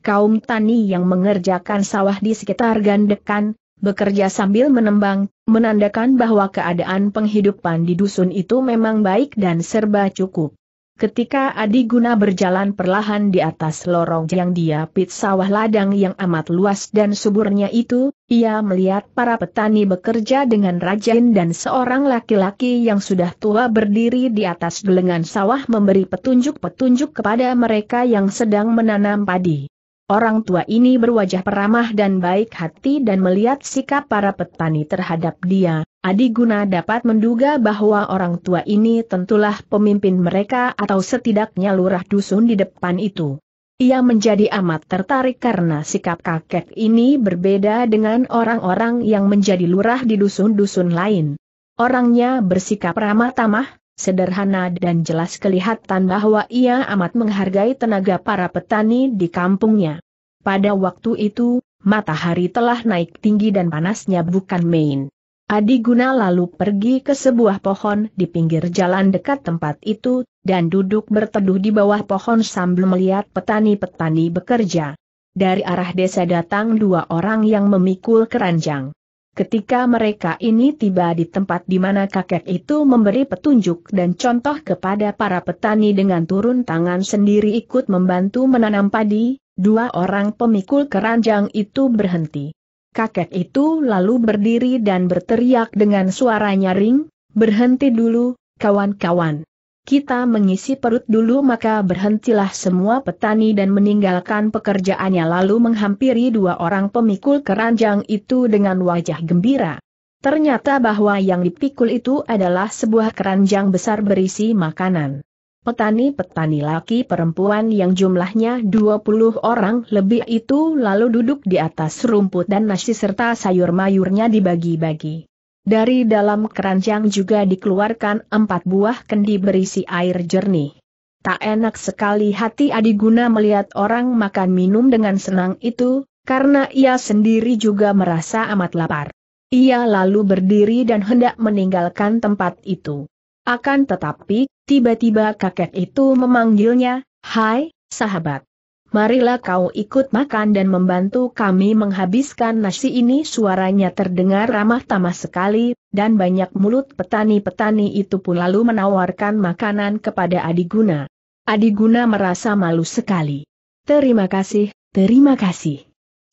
kaum tani yang mengerjakan sawah di sekitar gandekan, bekerja sambil menembang, menandakan bahwa keadaan penghidupan di dusun itu memang baik dan serba cukup. Ketika Adi Guna berjalan perlahan di atas lorong yang dia pit sawah ladang yang amat luas dan suburnya itu, ia melihat para petani bekerja dengan rajin dan seorang laki-laki yang sudah tua berdiri di atas gelengan sawah memberi petunjuk-petunjuk kepada mereka yang sedang menanam padi. Orang tua ini berwajah peramah dan baik hati dan melihat sikap para petani terhadap dia, Adi Guna dapat menduga bahwa orang tua ini tentulah pemimpin mereka atau setidaknya lurah dusun di depan itu. Ia menjadi amat tertarik karena sikap kakek ini berbeda dengan orang-orang yang menjadi lurah di dusun-dusun lain. Orangnya bersikap ramah tamah, Sederhana dan jelas kelihatan bahwa ia amat menghargai tenaga para petani di kampungnya. Pada waktu itu, matahari telah naik tinggi dan panasnya bukan main. Adi Guna lalu pergi ke sebuah pohon di pinggir jalan dekat tempat itu, dan duduk berteduh di bawah pohon sambil melihat petani-petani bekerja. Dari arah desa datang dua orang yang memikul keranjang. Ketika mereka ini tiba di tempat di mana kakek itu memberi petunjuk dan contoh kepada para petani dengan turun tangan sendiri ikut membantu menanam padi, dua orang pemikul keranjang itu berhenti. Kakek itu lalu berdiri dan berteriak dengan suara nyaring, berhenti dulu, kawan-kawan. Kita mengisi perut dulu maka berhentilah semua petani dan meninggalkan pekerjaannya lalu menghampiri dua orang pemikul keranjang itu dengan wajah gembira. Ternyata bahwa yang dipikul itu adalah sebuah keranjang besar berisi makanan. Petani-petani laki perempuan yang jumlahnya 20 orang lebih itu lalu duduk di atas rumput dan nasi serta sayur mayurnya dibagi-bagi. Dari dalam keranjang juga dikeluarkan empat buah kendi berisi air jernih. Tak enak sekali hati Adiguna melihat orang makan minum dengan senang itu, karena ia sendiri juga merasa amat lapar. Ia lalu berdiri dan hendak meninggalkan tempat itu. Akan tetapi, tiba-tiba kakek itu memanggilnya, Hai, sahabat. Marilah kau ikut makan dan membantu kami menghabiskan nasi ini suaranya terdengar ramah tamah sekali, dan banyak mulut petani-petani itu pun lalu menawarkan makanan kepada Adiguna. Adiguna merasa malu sekali. Terima kasih, terima kasih.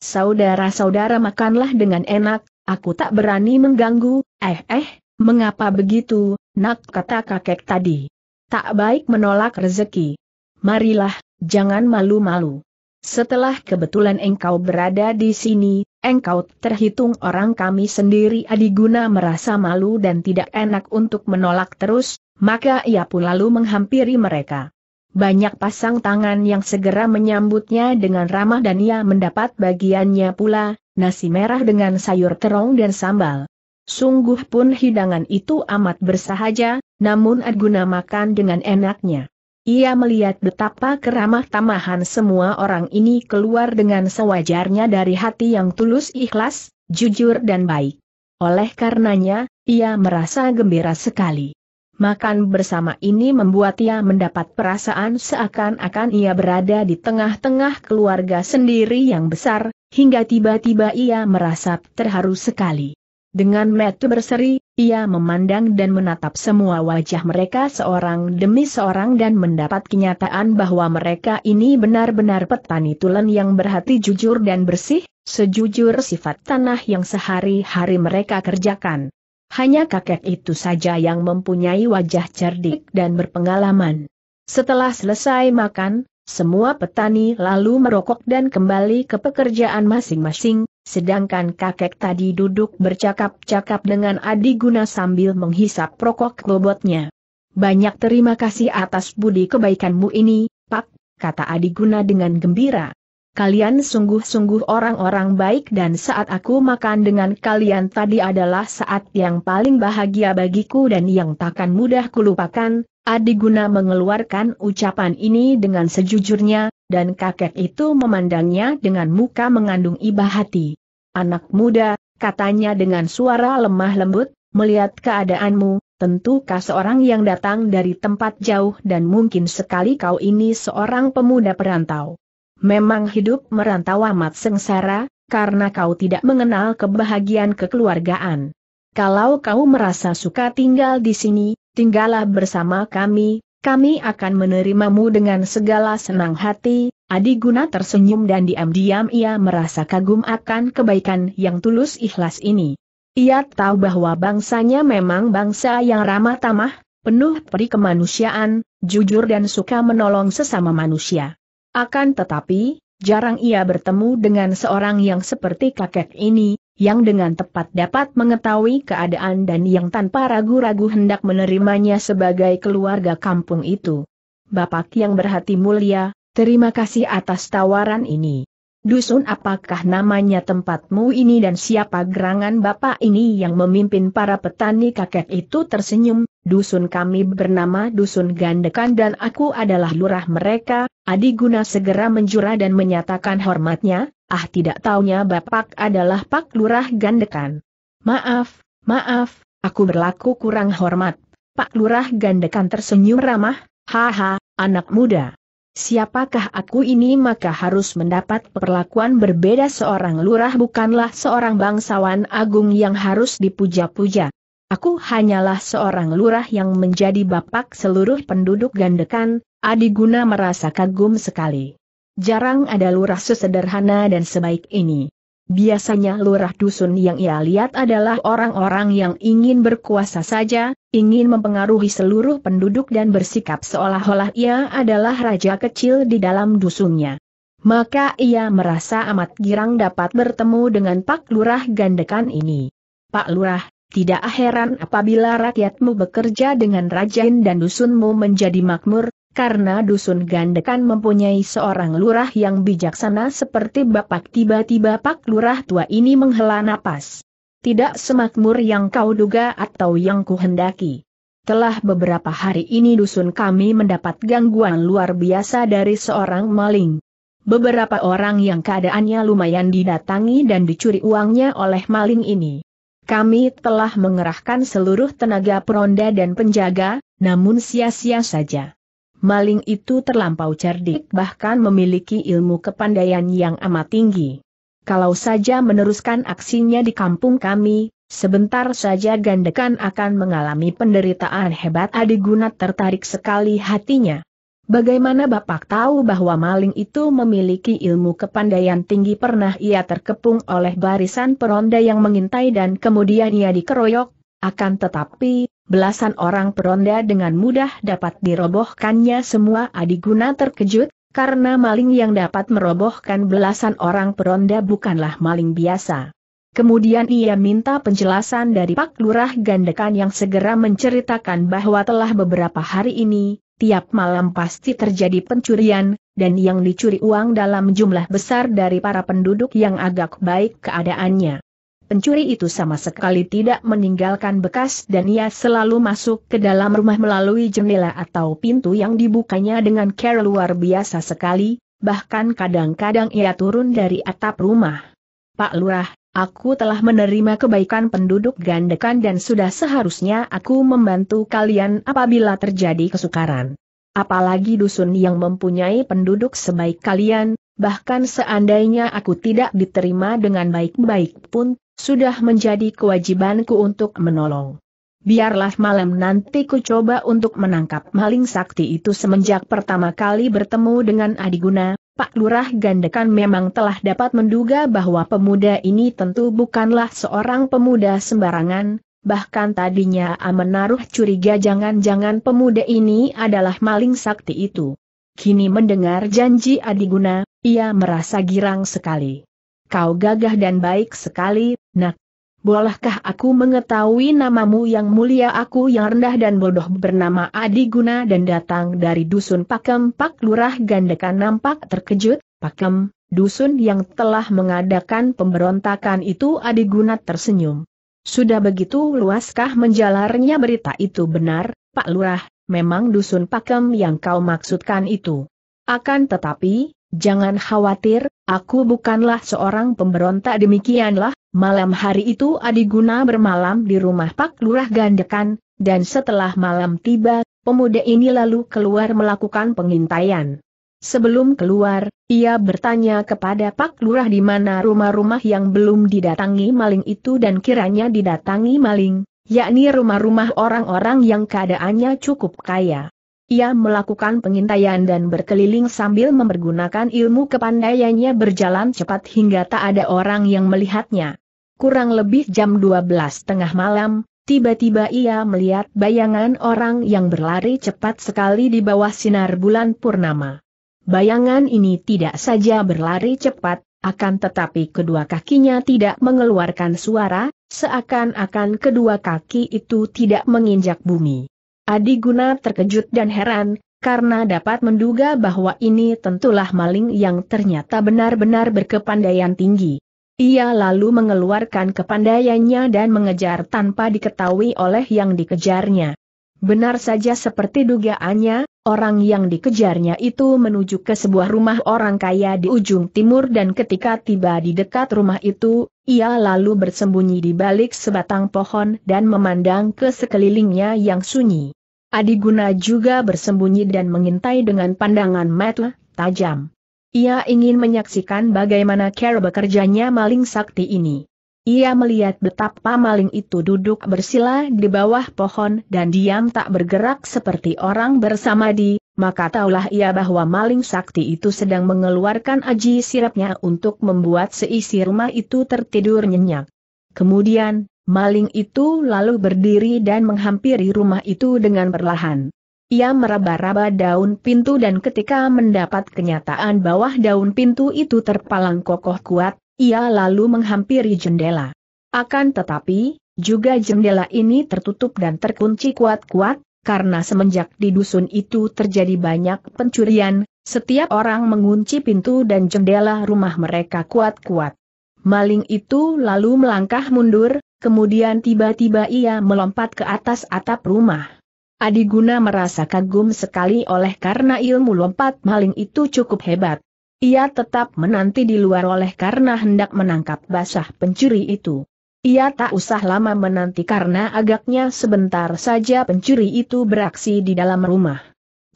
Saudara-saudara makanlah dengan enak, aku tak berani mengganggu, eh eh, mengapa begitu, nak kata kakek tadi. Tak baik menolak rezeki. Marilah, Jangan malu-malu. Setelah kebetulan engkau berada di sini, engkau terhitung orang kami sendiri adiguna merasa malu dan tidak enak untuk menolak terus, maka ia pun lalu menghampiri mereka. Banyak pasang tangan yang segera menyambutnya dengan ramah dan ia mendapat bagiannya pula, nasi merah dengan sayur terong dan sambal. Sungguh pun hidangan itu amat bersahaja, namun Adiguna makan dengan enaknya. Ia melihat betapa keramah tamahan semua orang ini keluar dengan sewajarnya dari hati yang tulus ikhlas, jujur dan baik. Oleh karenanya, ia merasa gembira sekali. Makan bersama ini membuat ia mendapat perasaan seakan-akan ia berada di tengah-tengah keluarga sendiri yang besar, hingga tiba-tiba ia merasa terharu sekali. Dengan metu berseri, ia memandang dan menatap semua wajah mereka seorang demi seorang dan mendapat kenyataan bahwa mereka ini benar-benar petani tulen yang berhati jujur dan bersih, sejujur sifat tanah yang sehari-hari mereka kerjakan. Hanya kakek itu saja yang mempunyai wajah cerdik dan berpengalaman. Setelah selesai makan, semua petani lalu merokok dan kembali ke pekerjaan masing-masing, Sedangkan kakek tadi duduk bercakap-cakap dengan Adi Guna sambil menghisap rokok bobotnya. Banyak terima kasih atas budi kebaikanmu ini, Pak, kata Adi Guna dengan gembira kalian sungguh-sungguh orang-orang baik dan saat aku makan dengan kalian tadi adalah saat yang paling bahagia bagiku dan yang takkan mudah kulupakan, Adiguna mengeluarkan ucapan ini dengan sejujurnya, dan kakek itu memandangnya dengan muka mengandung iba hati. Anak muda, katanya dengan suara lemah lembut, melihat keadaanmu, tentu kau seorang yang datang dari tempat jauh dan mungkin sekali kau ini seorang pemuda perantau. Memang hidup merantau amat sengsara, karena kau tidak mengenal kebahagiaan kekeluargaan. Kalau kau merasa suka tinggal di sini, tinggallah bersama kami, kami akan menerimamu dengan segala senang hati, Adi Guna tersenyum dan diam-diam ia merasa kagum akan kebaikan yang tulus ikhlas ini. Ia tahu bahwa bangsanya memang bangsa yang ramah tamah, penuh peri kemanusiaan, jujur dan suka menolong sesama manusia. Akan tetapi, jarang ia bertemu dengan seorang yang seperti kakek ini, yang dengan tepat dapat mengetahui keadaan dan yang tanpa ragu-ragu hendak menerimanya sebagai keluarga kampung itu. Bapak yang berhati mulia, terima kasih atas tawaran ini. Dusun apakah namanya tempatmu ini dan siapa gerangan bapak ini yang memimpin para petani kakek itu tersenyum, Dusun kami bernama Dusun Gandekan dan aku adalah lurah mereka, Adi Guna segera menjura dan menyatakan hormatnya, ah tidak taunya Bapak adalah Pak Lurah Gandekan. Maaf, maaf, aku berlaku kurang hormat. Pak Lurah Gandekan tersenyum ramah, haha, anak muda. Siapakah aku ini maka harus mendapat perlakuan berbeda seorang lurah bukanlah seorang bangsawan agung yang harus dipuja-puja. Aku hanyalah seorang lurah yang menjadi bapak seluruh penduduk gandekan, Adiguna merasa kagum sekali. Jarang ada lurah sesederhana dan sebaik ini. Biasanya lurah dusun yang ia lihat adalah orang-orang yang ingin berkuasa saja, ingin mempengaruhi seluruh penduduk dan bersikap seolah-olah ia adalah raja kecil di dalam dusunnya. Maka ia merasa amat girang dapat bertemu dengan Pak Lurah gandekan ini. Pak Lurah, tidak heran apabila rakyatmu bekerja dengan rajin dan dusunmu menjadi makmur, karena dusun gandekan mempunyai seorang lurah yang bijaksana seperti Bapak tiba-tiba Pak Lurah tua ini menghela napas. Tidak semakmur yang kau duga atau yang kuhendaki. Telah beberapa hari ini dusun kami mendapat gangguan luar biasa dari seorang maling. Beberapa orang yang keadaannya lumayan didatangi dan dicuri uangnya oleh maling ini. Kami telah mengerahkan seluruh tenaga peronda dan penjaga, namun sia-sia saja. Maling itu terlampau cerdik bahkan memiliki ilmu kepandaian yang amat tinggi. Kalau saja meneruskan aksinya di kampung kami, sebentar saja gandekan akan mengalami penderitaan hebat adiguna tertarik sekali hatinya. Bagaimana Bapak tahu bahwa maling itu memiliki ilmu kepandaian tinggi pernah ia terkepung oleh barisan peronda yang mengintai dan kemudian ia dikeroyok, akan tetapi, belasan orang peronda dengan mudah dapat dirobohkannya semua adiguna terkejut, karena maling yang dapat merobohkan belasan orang peronda bukanlah maling biasa. Kemudian ia minta penjelasan dari Pak Lurah Gandekan yang segera menceritakan bahwa telah beberapa hari ini, tiap malam pasti terjadi pencurian, dan yang dicuri uang dalam jumlah besar dari para penduduk yang agak baik keadaannya. Pencuri itu sama sekali tidak meninggalkan bekas dan ia selalu masuk ke dalam rumah melalui jendela atau pintu yang dibukanya dengan care luar biasa sekali, bahkan kadang-kadang ia turun dari atap rumah. Pak Lurah, Aku telah menerima kebaikan penduduk gandekan dan sudah seharusnya aku membantu kalian apabila terjadi kesukaran. Apalagi dusun yang mempunyai penduduk sebaik kalian, bahkan seandainya aku tidak diterima dengan baik-baik pun, sudah menjadi kewajibanku untuk menolong. Biarlah malam nanti ku coba untuk menangkap maling sakti itu semenjak pertama kali bertemu dengan Adiguna, Pak Lurah Gandekan memang telah dapat menduga bahwa pemuda ini tentu bukanlah seorang pemuda sembarangan, bahkan tadinya A menaruh curiga jangan-jangan pemuda ini adalah maling sakti itu. Kini mendengar janji Adiguna, ia merasa girang sekali. Kau gagah dan baik sekali, nak, Bolehkah aku mengetahui namamu yang mulia aku yang rendah dan bodoh bernama Adi Guna dan datang dari dusun Pakem Pak Lurah Gandekan nampak terkejut, Pakem, dusun yang telah mengadakan pemberontakan itu Adi Guna tersenyum. Sudah begitu luaskah menjalarnya berita itu benar, Pak Lurah, memang dusun Pakem yang kau maksudkan itu. Akan tetapi, jangan khawatir, aku bukanlah seorang pemberontak demikianlah, Malam hari itu Adiguna bermalam di rumah Pak Lurah Gandekan, dan setelah malam tiba, pemuda ini lalu keluar melakukan pengintaian. Sebelum keluar, ia bertanya kepada Pak Lurah di mana rumah-rumah yang belum didatangi maling itu dan kiranya didatangi maling, yakni rumah-rumah orang-orang yang keadaannya cukup kaya. Ia melakukan pengintaian dan berkeliling sambil mempergunakan ilmu kepandaiannya berjalan cepat hingga tak ada orang yang melihatnya kurang lebih jam 12 tengah malam, tiba-tiba ia melihat bayangan orang yang berlari cepat sekali di bawah sinar bulan purnama. Bayangan ini tidak saja berlari cepat, akan tetapi kedua kakinya tidak mengeluarkan suara, seakan-akan kedua kaki itu tidak menginjak bumi. Adiguna terkejut dan heran, karena dapat menduga bahwa ini tentulah maling yang ternyata benar-benar berkepandaian tinggi. Ia lalu mengeluarkan kepandaiannya dan mengejar tanpa diketahui oleh yang dikejarnya. Benar saja seperti dugaannya, orang yang dikejarnya itu menuju ke sebuah rumah orang kaya di ujung timur dan ketika tiba di dekat rumah itu, ia lalu bersembunyi di balik sebatang pohon dan memandang ke sekelilingnya yang sunyi. Adiguna juga bersembunyi dan mengintai dengan pandangan mata tajam. Ia ingin menyaksikan bagaimana cara bekerjanya maling sakti ini. Ia melihat betapa maling itu duduk bersila di bawah pohon dan diam tak bergerak seperti orang bersamadi, maka taulah ia bahwa maling sakti itu sedang mengeluarkan aji sirapnya untuk membuat seisi rumah itu tertidur nyenyak. Kemudian, maling itu lalu berdiri dan menghampiri rumah itu dengan perlahan. Ia meraba-raba daun pintu dan ketika mendapat kenyataan bahwa daun pintu itu terpalang kokoh kuat, ia lalu menghampiri jendela. Akan tetapi, juga jendela ini tertutup dan terkunci kuat-kuat, karena semenjak di dusun itu terjadi banyak pencurian, setiap orang mengunci pintu dan jendela rumah mereka kuat-kuat. Maling itu lalu melangkah mundur, kemudian tiba-tiba ia melompat ke atas atap rumah. Adiguna merasa kagum sekali oleh karena ilmu lompat maling itu cukup hebat. Ia tetap menanti di luar oleh karena hendak menangkap basah pencuri itu. Ia tak usah lama menanti karena agaknya sebentar saja pencuri itu beraksi di dalam rumah.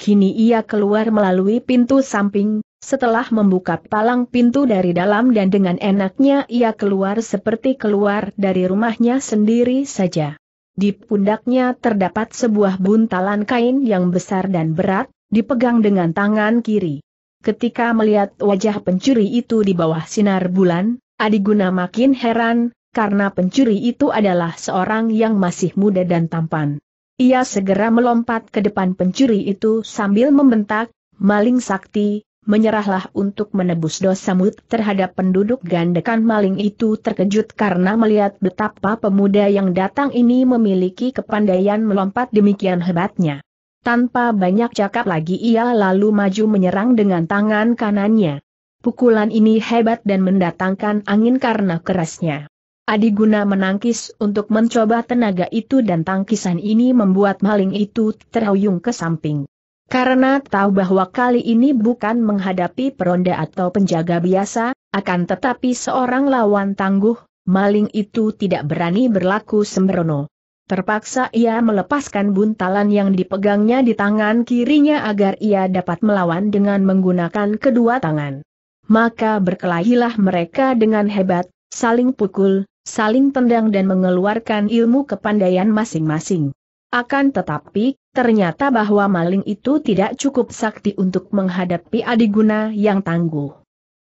Kini ia keluar melalui pintu samping, setelah membuka palang pintu dari dalam dan dengan enaknya ia keluar seperti keluar dari rumahnya sendiri saja. Di pundaknya terdapat sebuah buntalan kain yang besar dan berat, dipegang dengan tangan kiri. Ketika melihat wajah pencuri itu di bawah sinar bulan, Adiguna makin heran, karena pencuri itu adalah seorang yang masih muda dan tampan. Ia segera melompat ke depan pencuri itu sambil membentak, maling sakti, menyerahlah untuk menebus dosa mut terhadap penduduk gandekan maling itu terkejut karena melihat betapa pemuda yang datang ini memiliki kepandaian melompat demikian hebatnya. Tanpa banyak cakap lagi ia lalu maju menyerang dengan tangan kanannya. Pukulan ini hebat dan mendatangkan angin karena kerasnya. Adiguna menangkis untuk mencoba tenaga itu dan tangkisan ini membuat maling itu terhuyung ke samping. Karena tahu bahwa kali ini bukan menghadapi peronda atau penjaga biasa, akan tetapi seorang lawan tangguh, maling itu tidak berani berlaku sembrono. Terpaksa ia melepaskan buntalan yang dipegangnya di tangan kirinya agar ia dapat melawan dengan menggunakan kedua tangan. Maka berkelahilah mereka dengan hebat, saling pukul, saling tendang dan mengeluarkan ilmu kepandaian masing-masing. Akan tetapi, Ternyata bahwa maling itu tidak cukup sakti untuk menghadapi adiguna yang tangguh.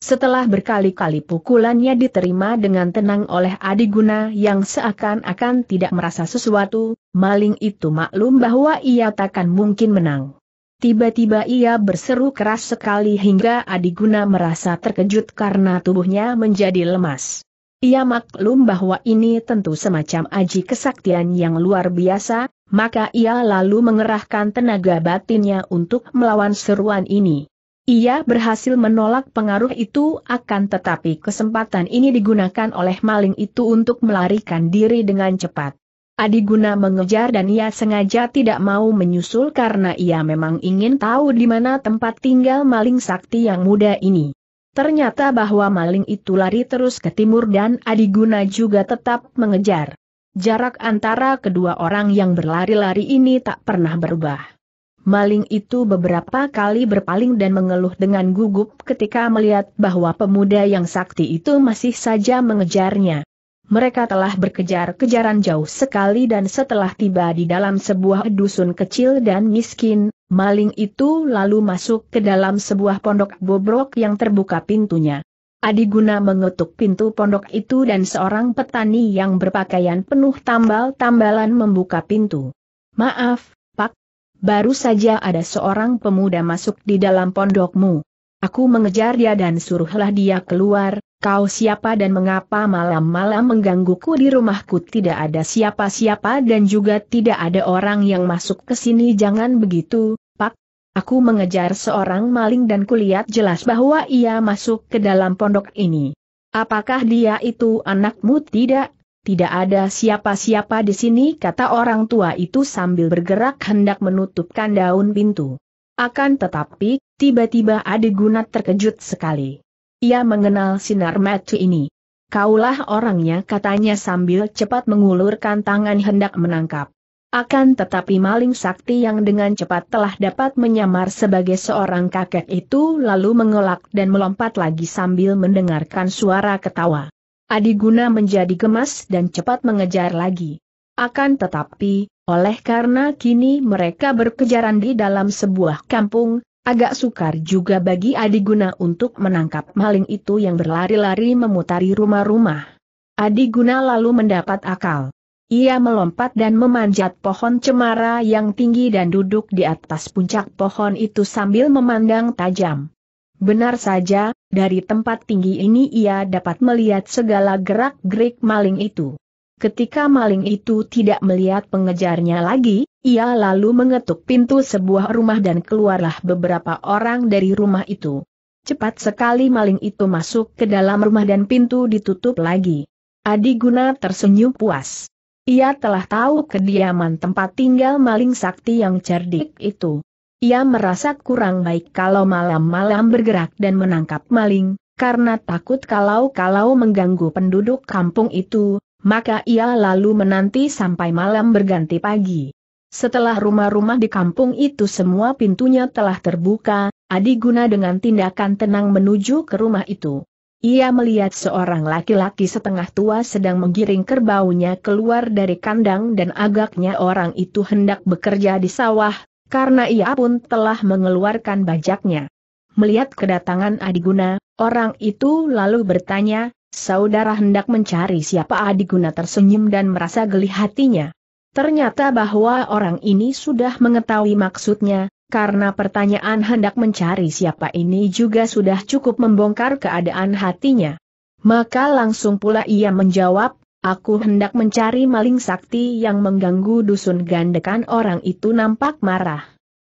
Setelah berkali-kali pukulannya diterima dengan tenang oleh adiguna yang seakan-akan tidak merasa sesuatu, maling itu maklum bahwa ia takkan mungkin menang. Tiba-tiba ia berseru keras sekali hingga adiguna merasa terkejut karena tubuhnya menjadi lemas. Ia maklum bahwa ini tentu semacam aji kesaktian yang luar biasa, maka ia lalu mengerahkan tenaga batinnya untuk melawan seruan ini. Ia berhasil menolak pengaruh itu akan tetapi kesempatan ini digunakan oleh maling itu untuk melarikan diri dengan cepat. Adiguna mengejar dan ia sengaja tidak mau menyusul karena ia memang ingin tahu di mana tempat tinggal maling sakti yang muda ini. Ternyata bahwa maling itu lari terus ke timur dan Adiguna juga tetap mengejar. Jarak antara kedua orang yang berlari-lari ini tak pernah berubah. Maling itu beberapa kali berpaling dan mengeluh dengan gugup ketika melihat bahwa pemuda yang sakti itu masih saja mengejarnya. Mereka telah berkejar-kejaran jauh sekali dan setelah tiba di dalam sebuah dusun kecil dan miskin, maling itu lalu masuk ke dalam sebuah pondok bobrok yang terbuka pintunya. Adiguna mengetuk pintu pondok itu dan seorang petani yang berpakaian penuh tambal-tambalan membuka pintu. Maaf, Pak. Baru saja ada seorang pemuda masuk di dalam pondokmu. Aku mengejar dia dan suruhlah dia keluar, kau siapa dan mengapa malam-malam menggangguku di rumahku tidak ada siapa-siapa dan juga tidak ada orang yang masuk ke sini jangan begitu, Aku mengejar seorang maling dan kulihat jelas bahwa ia masuk ke dalam pondok ini. Apakah dia itu anakmu tidak? Tidak ada siapa-siapa di sini kata orang tua itu sambil bergerak hendak menutupkan daun pintu. Akan tetapi, tiba-tiba Ade Gunat terkejut sekali. Ia mengenal sinar mata ini. Kaulah orangnya katanya sambil cepat mengulurkan tangan hendak menangkap. Akan tetapi maling sakti yang dengan cepat telah dapat menyamar sebagai seorang kakek itu lalu mengelak dan melompat lagi sambil mendengarkan suara ketawa. Adiguna menjadi gemas dan cepat mengejar lagi. Akan tetapi, oleh karena kini mereka berkejaran di dalam sebuah kampung, agak sukar juga bagi Adiguna untuk menangkap maling itu yang berlari-lari memutari rumah-rumah. Adiguna lalu mendapat akal. Ia melompat dan memanjat pohon cemara yang tinggi dan duduk di atas puncak pohon itu sambil memandang tajam. Benar saja, dari tempat tinggi ini ia dapat melihat segala gerak-gerik maling itu. Ketika maling itu tidak melihat pengejarnya lagi, ia lalu mengetuk pintu sebuah rumah dan keluarlah beberapa orang dari rumah itu. Cepat sekali maling itu masuk ke dalam rumah dan pintu ditutup lagi. Adi Guna tersenyum puas. Ia telah tahu kediaman tempat tinggal maling sakti yang cerdik itu. Ia merasa kurang baik kalau malam-malam bergerak dan menangkap maling, karena takut kalau-kalau mengganggu penduduk kampung itu, maka ia lalu menanti sampai malam berganti pagi. Setelah rumah-rumah di kampung itu semua pintunya telah terbuka, Adi Guna dengan tindakan tenang menuju ke rumah itu. Ia melihat seorang laki-laki setengah tua sedang menggiring kerbaunya keluar dari kandang dan agaknya orang itu hendak bekerja di sawah, karena ia pun telah mengeluarkan bajaknya. Melihat kedatangan Adiguna, orang itu lalu bertanya, saudara hendak mencari siapa Adiguna tersenyum dan merasa geli hatinya. Ternyata bahwa orang ini sudah mengetahui maksudnya, karena pertanyaan hendak mencari siapa ini juga sudah cukup membongkar keadaan hatinya. Maka langsung pula ia menjawab, aku hendak mencari maling sakti yang mengganggu dusun gandekan orang itu nampak marah.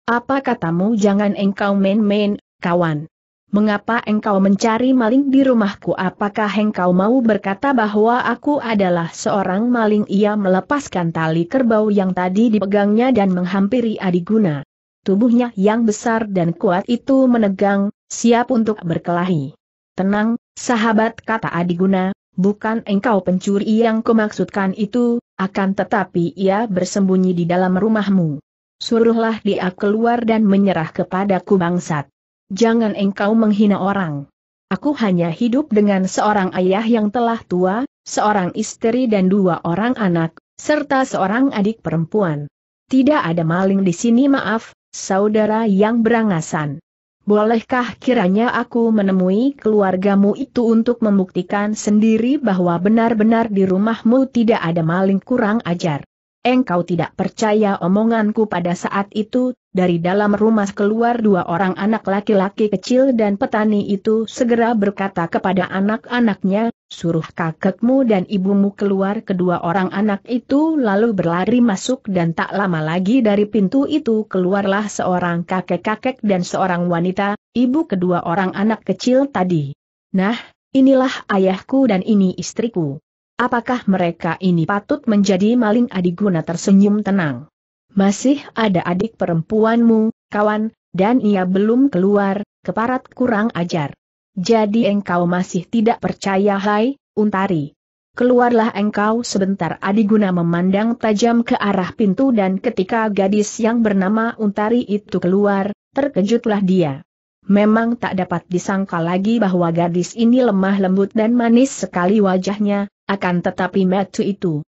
Apa katamu jangan engkau main-main, kawan? Mengapa engkau mencari maling di rumahku? Apakah engkau mau berkata bahwa aku adalah seorang maling? Ia melepaskan tali kerbau yang tadi dipegangnya dan menghampiri Adiguna. Tubuhnya yang besar dan kuat itu menegang, siap untuk berkelahi. Tenang, sahabat kata Adiguna, bukan engkau pencuri yang kumaksudkan itu, akan tetapi ia bersembunyi di dalam rumahmu. Suruhlah dia keluar dan menyerah kepadaku bangsat. Jangan engkau menghina orang. Aku hanya hidup dengan seorang ayah yang telah tua, seorang istri dan dua orang anak, serta seorang adik perempuan. Tidak ada maling di sini maaf, saudara yang berangasan. Bolehkah kiranya aku menemui keluargamu itu untuk membuktikan sendiri bahwa benar-benar di rumahmu tidak ada maling kurang ajar? Engkau tidak percaya omonganku pada saat itu, dari dalam rumah keluar dua orang anak laki-laki kecil dan petani itu segera berkata kepada anak-anaknya, suruh kakekmu dan ibumu keluar kedua orang anak itu lalu berlari masuk dan tak lama lagi dari pintu itu keluarlah seorang kakek-kakek dan seorang wanita, ibu kedua orang anak kecil tadi. Nah, inilah ayahku dan ini istriku. Apakah mereka ini patut menjadi maling adiguna tersenyum tenang? Masih ada adik perempuanmu, kawan, dan ia belum keluar, keparat kurang ajar. Jadi engkau masih tidak percaya hai, untari. Keluarlah engkau sebentar guna memandang tajam ke arah pintu dan ketika gadis yang bernama Untari itu keluar, terkejutlah dia. Memang tak dapat disangka lagi bahwa gadis ini lemah lembut dan manis sekali wajahnya, akan tetapi metu itu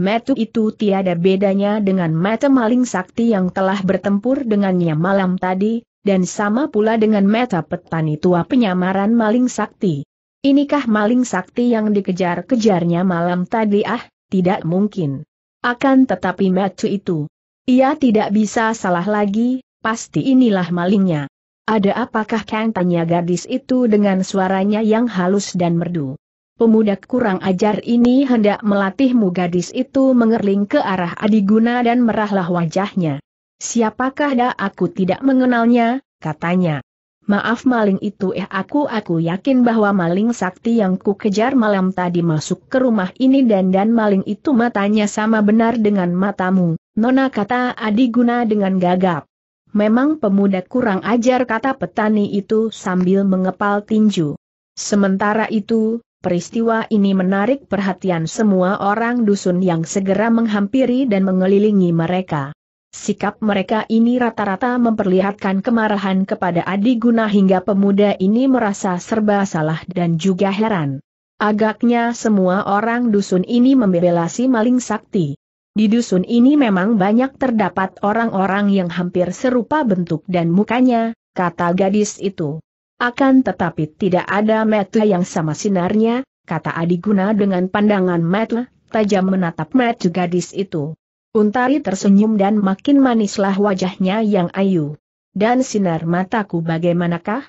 metu itu tiada bedanya dengan mata maling sakti yang telah bertempur dengannya malam tadi, dan sama pula dengan meta petani tua penyamaran maling sakti. Inikah maling sakti yang dikejar-kejarnya malam tadi ah, tidak mungkin. Akan tetapi metu itu. Ia tidak bisa salah lagi, pasti inilah malingnya. Ada apakah Kang tanya gadis itu dengan suaranya yang halus dan merdu. Pemuda kurang ajar ini hendak melatihmu gadis itu mengerling ke arah Adiguna dan merahlah wajahnya. Siapakah dah aku tidak mengenalnya, katanya. Maaf maling itu eh aku aku yakin bahwa maling sakti yang ku kejar malam tadi masuk ke rumah ini dan dan maling itu matanya sama benar dengan matamu, Nona kata Adiguna dengan gagap. Memang pemuda kurang ajar kata petani itu sambil mengepal tinju. Sementara itu, Peristiwa ini menarik perhatian semua orang dusun yang segera menghampiri dan mengelilingi mereka. Sikap mereka ini rata-rata memperlihatkan kemarahan kepada Adi Guna hingga pemuda ini merasa serba salah dan juga heran. Agaknya semua orang dusun ini membela si maling sakti. Di dusun ini memang banyak terdapat orang-orang yang hampir serupa bentuk dan mukanya, kata gadis itu. Akan tetapi tidak ada mata yang sama sinarnya, kata Adiguna dengan pandangan mata, tajam menatap mata gadis itu. Untari tersenyum dan makin manislah wajahnya yang ayu. Dan sinar mataku bagaimanakah?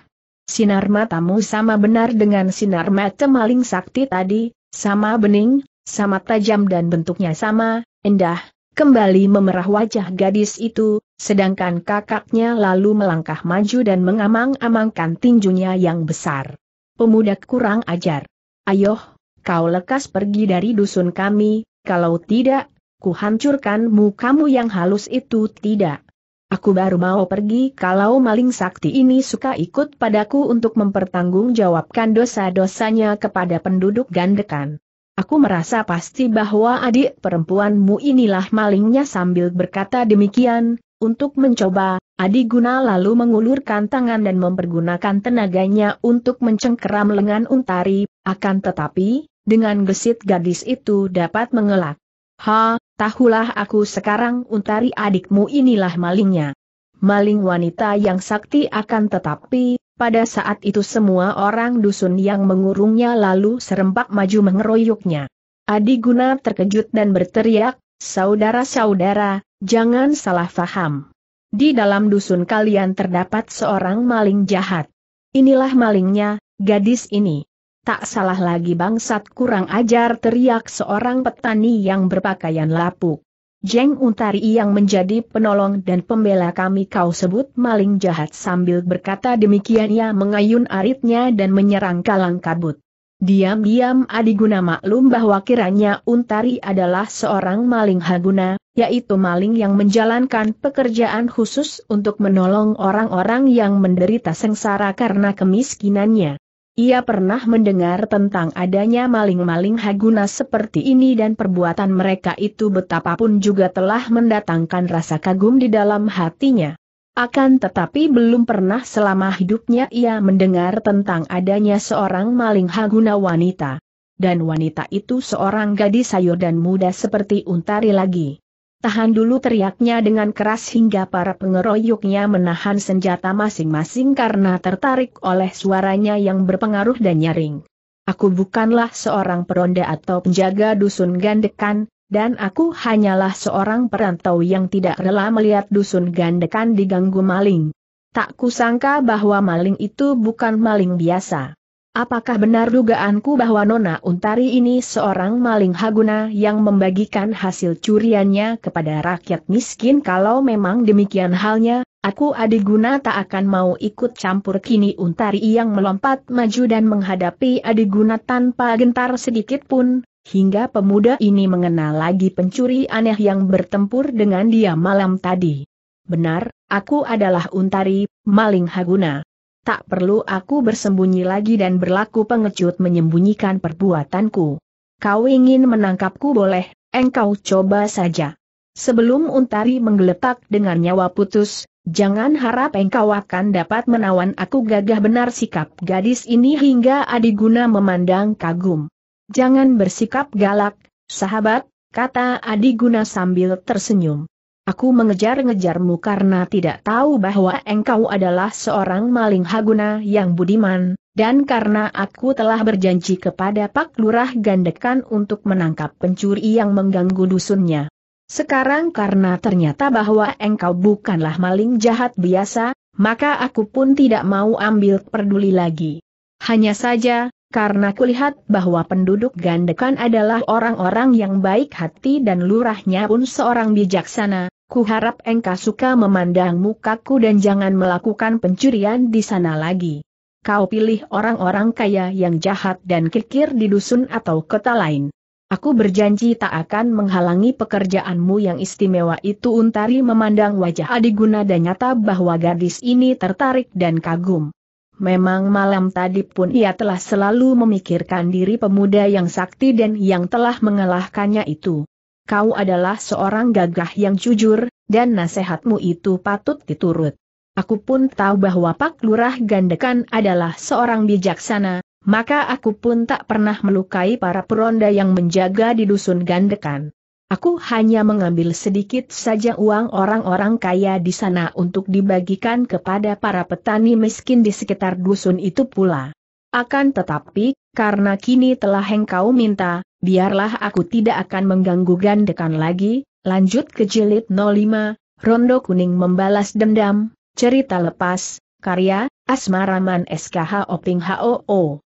Sinar matamu sama benar dengan sinar mata maling sakti tadi, sama bening, sama tajam dan bentuknya sama, indah, kembali memerah wajah gadis itu, sedangkan kakaknya lalu melangkah maju dan mengamang-amangkan tinjunya yang besar. Pemuda kurang ajar. Ayoh, kau lekas pergi dari dusun kami, kalau tidak, kuhancurkanmu kamu yang halus itu tidak. Aku baru mau pergi kalau maling sakti ini suka ikut padaku untuk mempertanggungjawabkan dosa-dosanya kepada penduduk gandekan. Aku merasa pasti bahwa adik perempuanmu inilah malingnya sambil berkata demikian, untuk mencoba, Adi Guna lalu mengulurkan tangan dan mempergunakan tenaganya untuk mencengkeram lengan Untari, akan tetapi, dengan gesit gadis itu dapat mengelak. Ha, tahulah aku sekarang Untari adikmu inilah malingnya. Maling wanita yang sakti akan tetapi, pada saat itu semua orang dusun yang mengurungnya lalu serempak maju mengeroyoknya. Adi Guna terkejut dan berteriak, Saudara-saudara, jangan salah faham. Di dalam dusun kalian terdapat seorang maling jahat. Inilah malingnya, gadis ini. Tak salah lagi bangsat kurang ajar teriak seorang petani yang berpakaian lapuk. Jeng Untari yang menjadi penolong dan pembela kami kau sebut maling jahat sambil berkata demikian ia mengayun aritnya dan menyerang kalang kabut. Diam-diam Adiguna maklum bahwa kiranya Untari adalah seorang maling haguna, yaitu maling yang menjalankan pekerjaan khusus untuk menolong orang-orang yang menderita sengsara karena kemiskinannya. Ia pernah mendengar tentang adanya maling-maling haguna seperti ini dan perbuatan mereka itu betapapun juga telah mendatangkan rasa kagum di dalam hatinya. Akan tetapi belum pernah selama hidupnya ia mendengar tentang adanya seorang maling haguna wanita. Dan wanita itu seorang gadis sayur dan muda seperti untari lagi. Tahan dulu teriaknya dengan keras hingga para pengeroyoknya menahan senjata masing-masing karena tertarik oleh suaranya yang berpengaruh dan nyaring. Aku bukanlah seorang peronda atau penjaga dusun gandekan, dan aku hanyalah seorang perantau yang tidak rela melihat dusun gandekan diganggu maling. Tak kusangka bahwa maling itu bukan maling biasa. Apakah benar dugaanku bahwa Nona Untari ini seorang maling haguna yang membagikan hasil curiannya kepada rakyat miskin? Kalau memang demikian halnya, aku Adiguna tak akan mau ikut campur kini Untari yang melompat maju dan menghadapi Adiguna tanpa gentar sedikit pun, hingga pemuda ini mengenal lagi pencuri aneh yang bertempur dengan dia malam tadi. Benar, aku adalah Untari, maling haguna tak perlu aku bersembunyi lagi dan berlaku pengecut menyembunyikan perbuatanku. Kau ingin menangkapku boleh, engkau coba saja. Sebelum Untari menggeletak dengan nyawa putus, jangan harap engkau akan dapat menawan aku gagah benar sikap gadis ini hingga Adiguna memandang kagum. Jangan bersikap galak, sahabat, kata Adiguna sambil tersenyum. Aku mengejar-ngejarmu karena tidak tahu bahwa engkau adalah seorang maling haguna yang budiman, dan karena aku telah berjanji kepada Pak Lurah Gandekan untuk menangkap pencuri yang mengganggu dusunnya. Sekarang karena ternyata bahwa engkau bukanlah maling jahat biasa, maka aku pun tidak mau ambil peduli lagi. Hanya saja, karena kulihat bahwa penduduk gandekan adalah orang-orang yang baik hati dan lurahnya pun seorang bijaksana, Ku harap engkau suka memandang mukaku dan jangan melakukan pencurian di sana lagi. Kau pilih orang-orang kaya yang jahat dan kikir di dusun atau kota lain. Aku berjanji tak akan menghalangi pekerjaanmu yang istimewa itu Untari memandang wajah Adiguna dan nyata bahwa gadis ini tertarik dan kagum. Memang malam tadi pun ia telah selalu memikirkan diri pemuda yang sakti dan yang telah mengalahkannya itu kau adalah seorang gagah yang jujur, dan nasihatmu itu patut diturut. Aku pun tahu bahwa Pak Lurah Gandekan adalah seorang bijaksana, maka aku pun tak pernah melukai para peronda yang menjaga di dusun Gandekan. Aku hanya mengambil sedikit saja uang orang-orang kaya di sana untuk dibagikan kepada para petani miskin di sekitar dusun itu pula. Akan tetapi, karena kini telah engkau minta, biarlah aku tidak akan mengganggu gandekan lagi, lanjut ke jilid 05, Rondo Kuning membalas dendam, cerita lepas, karya, Asmaraman SKH Oping HOO.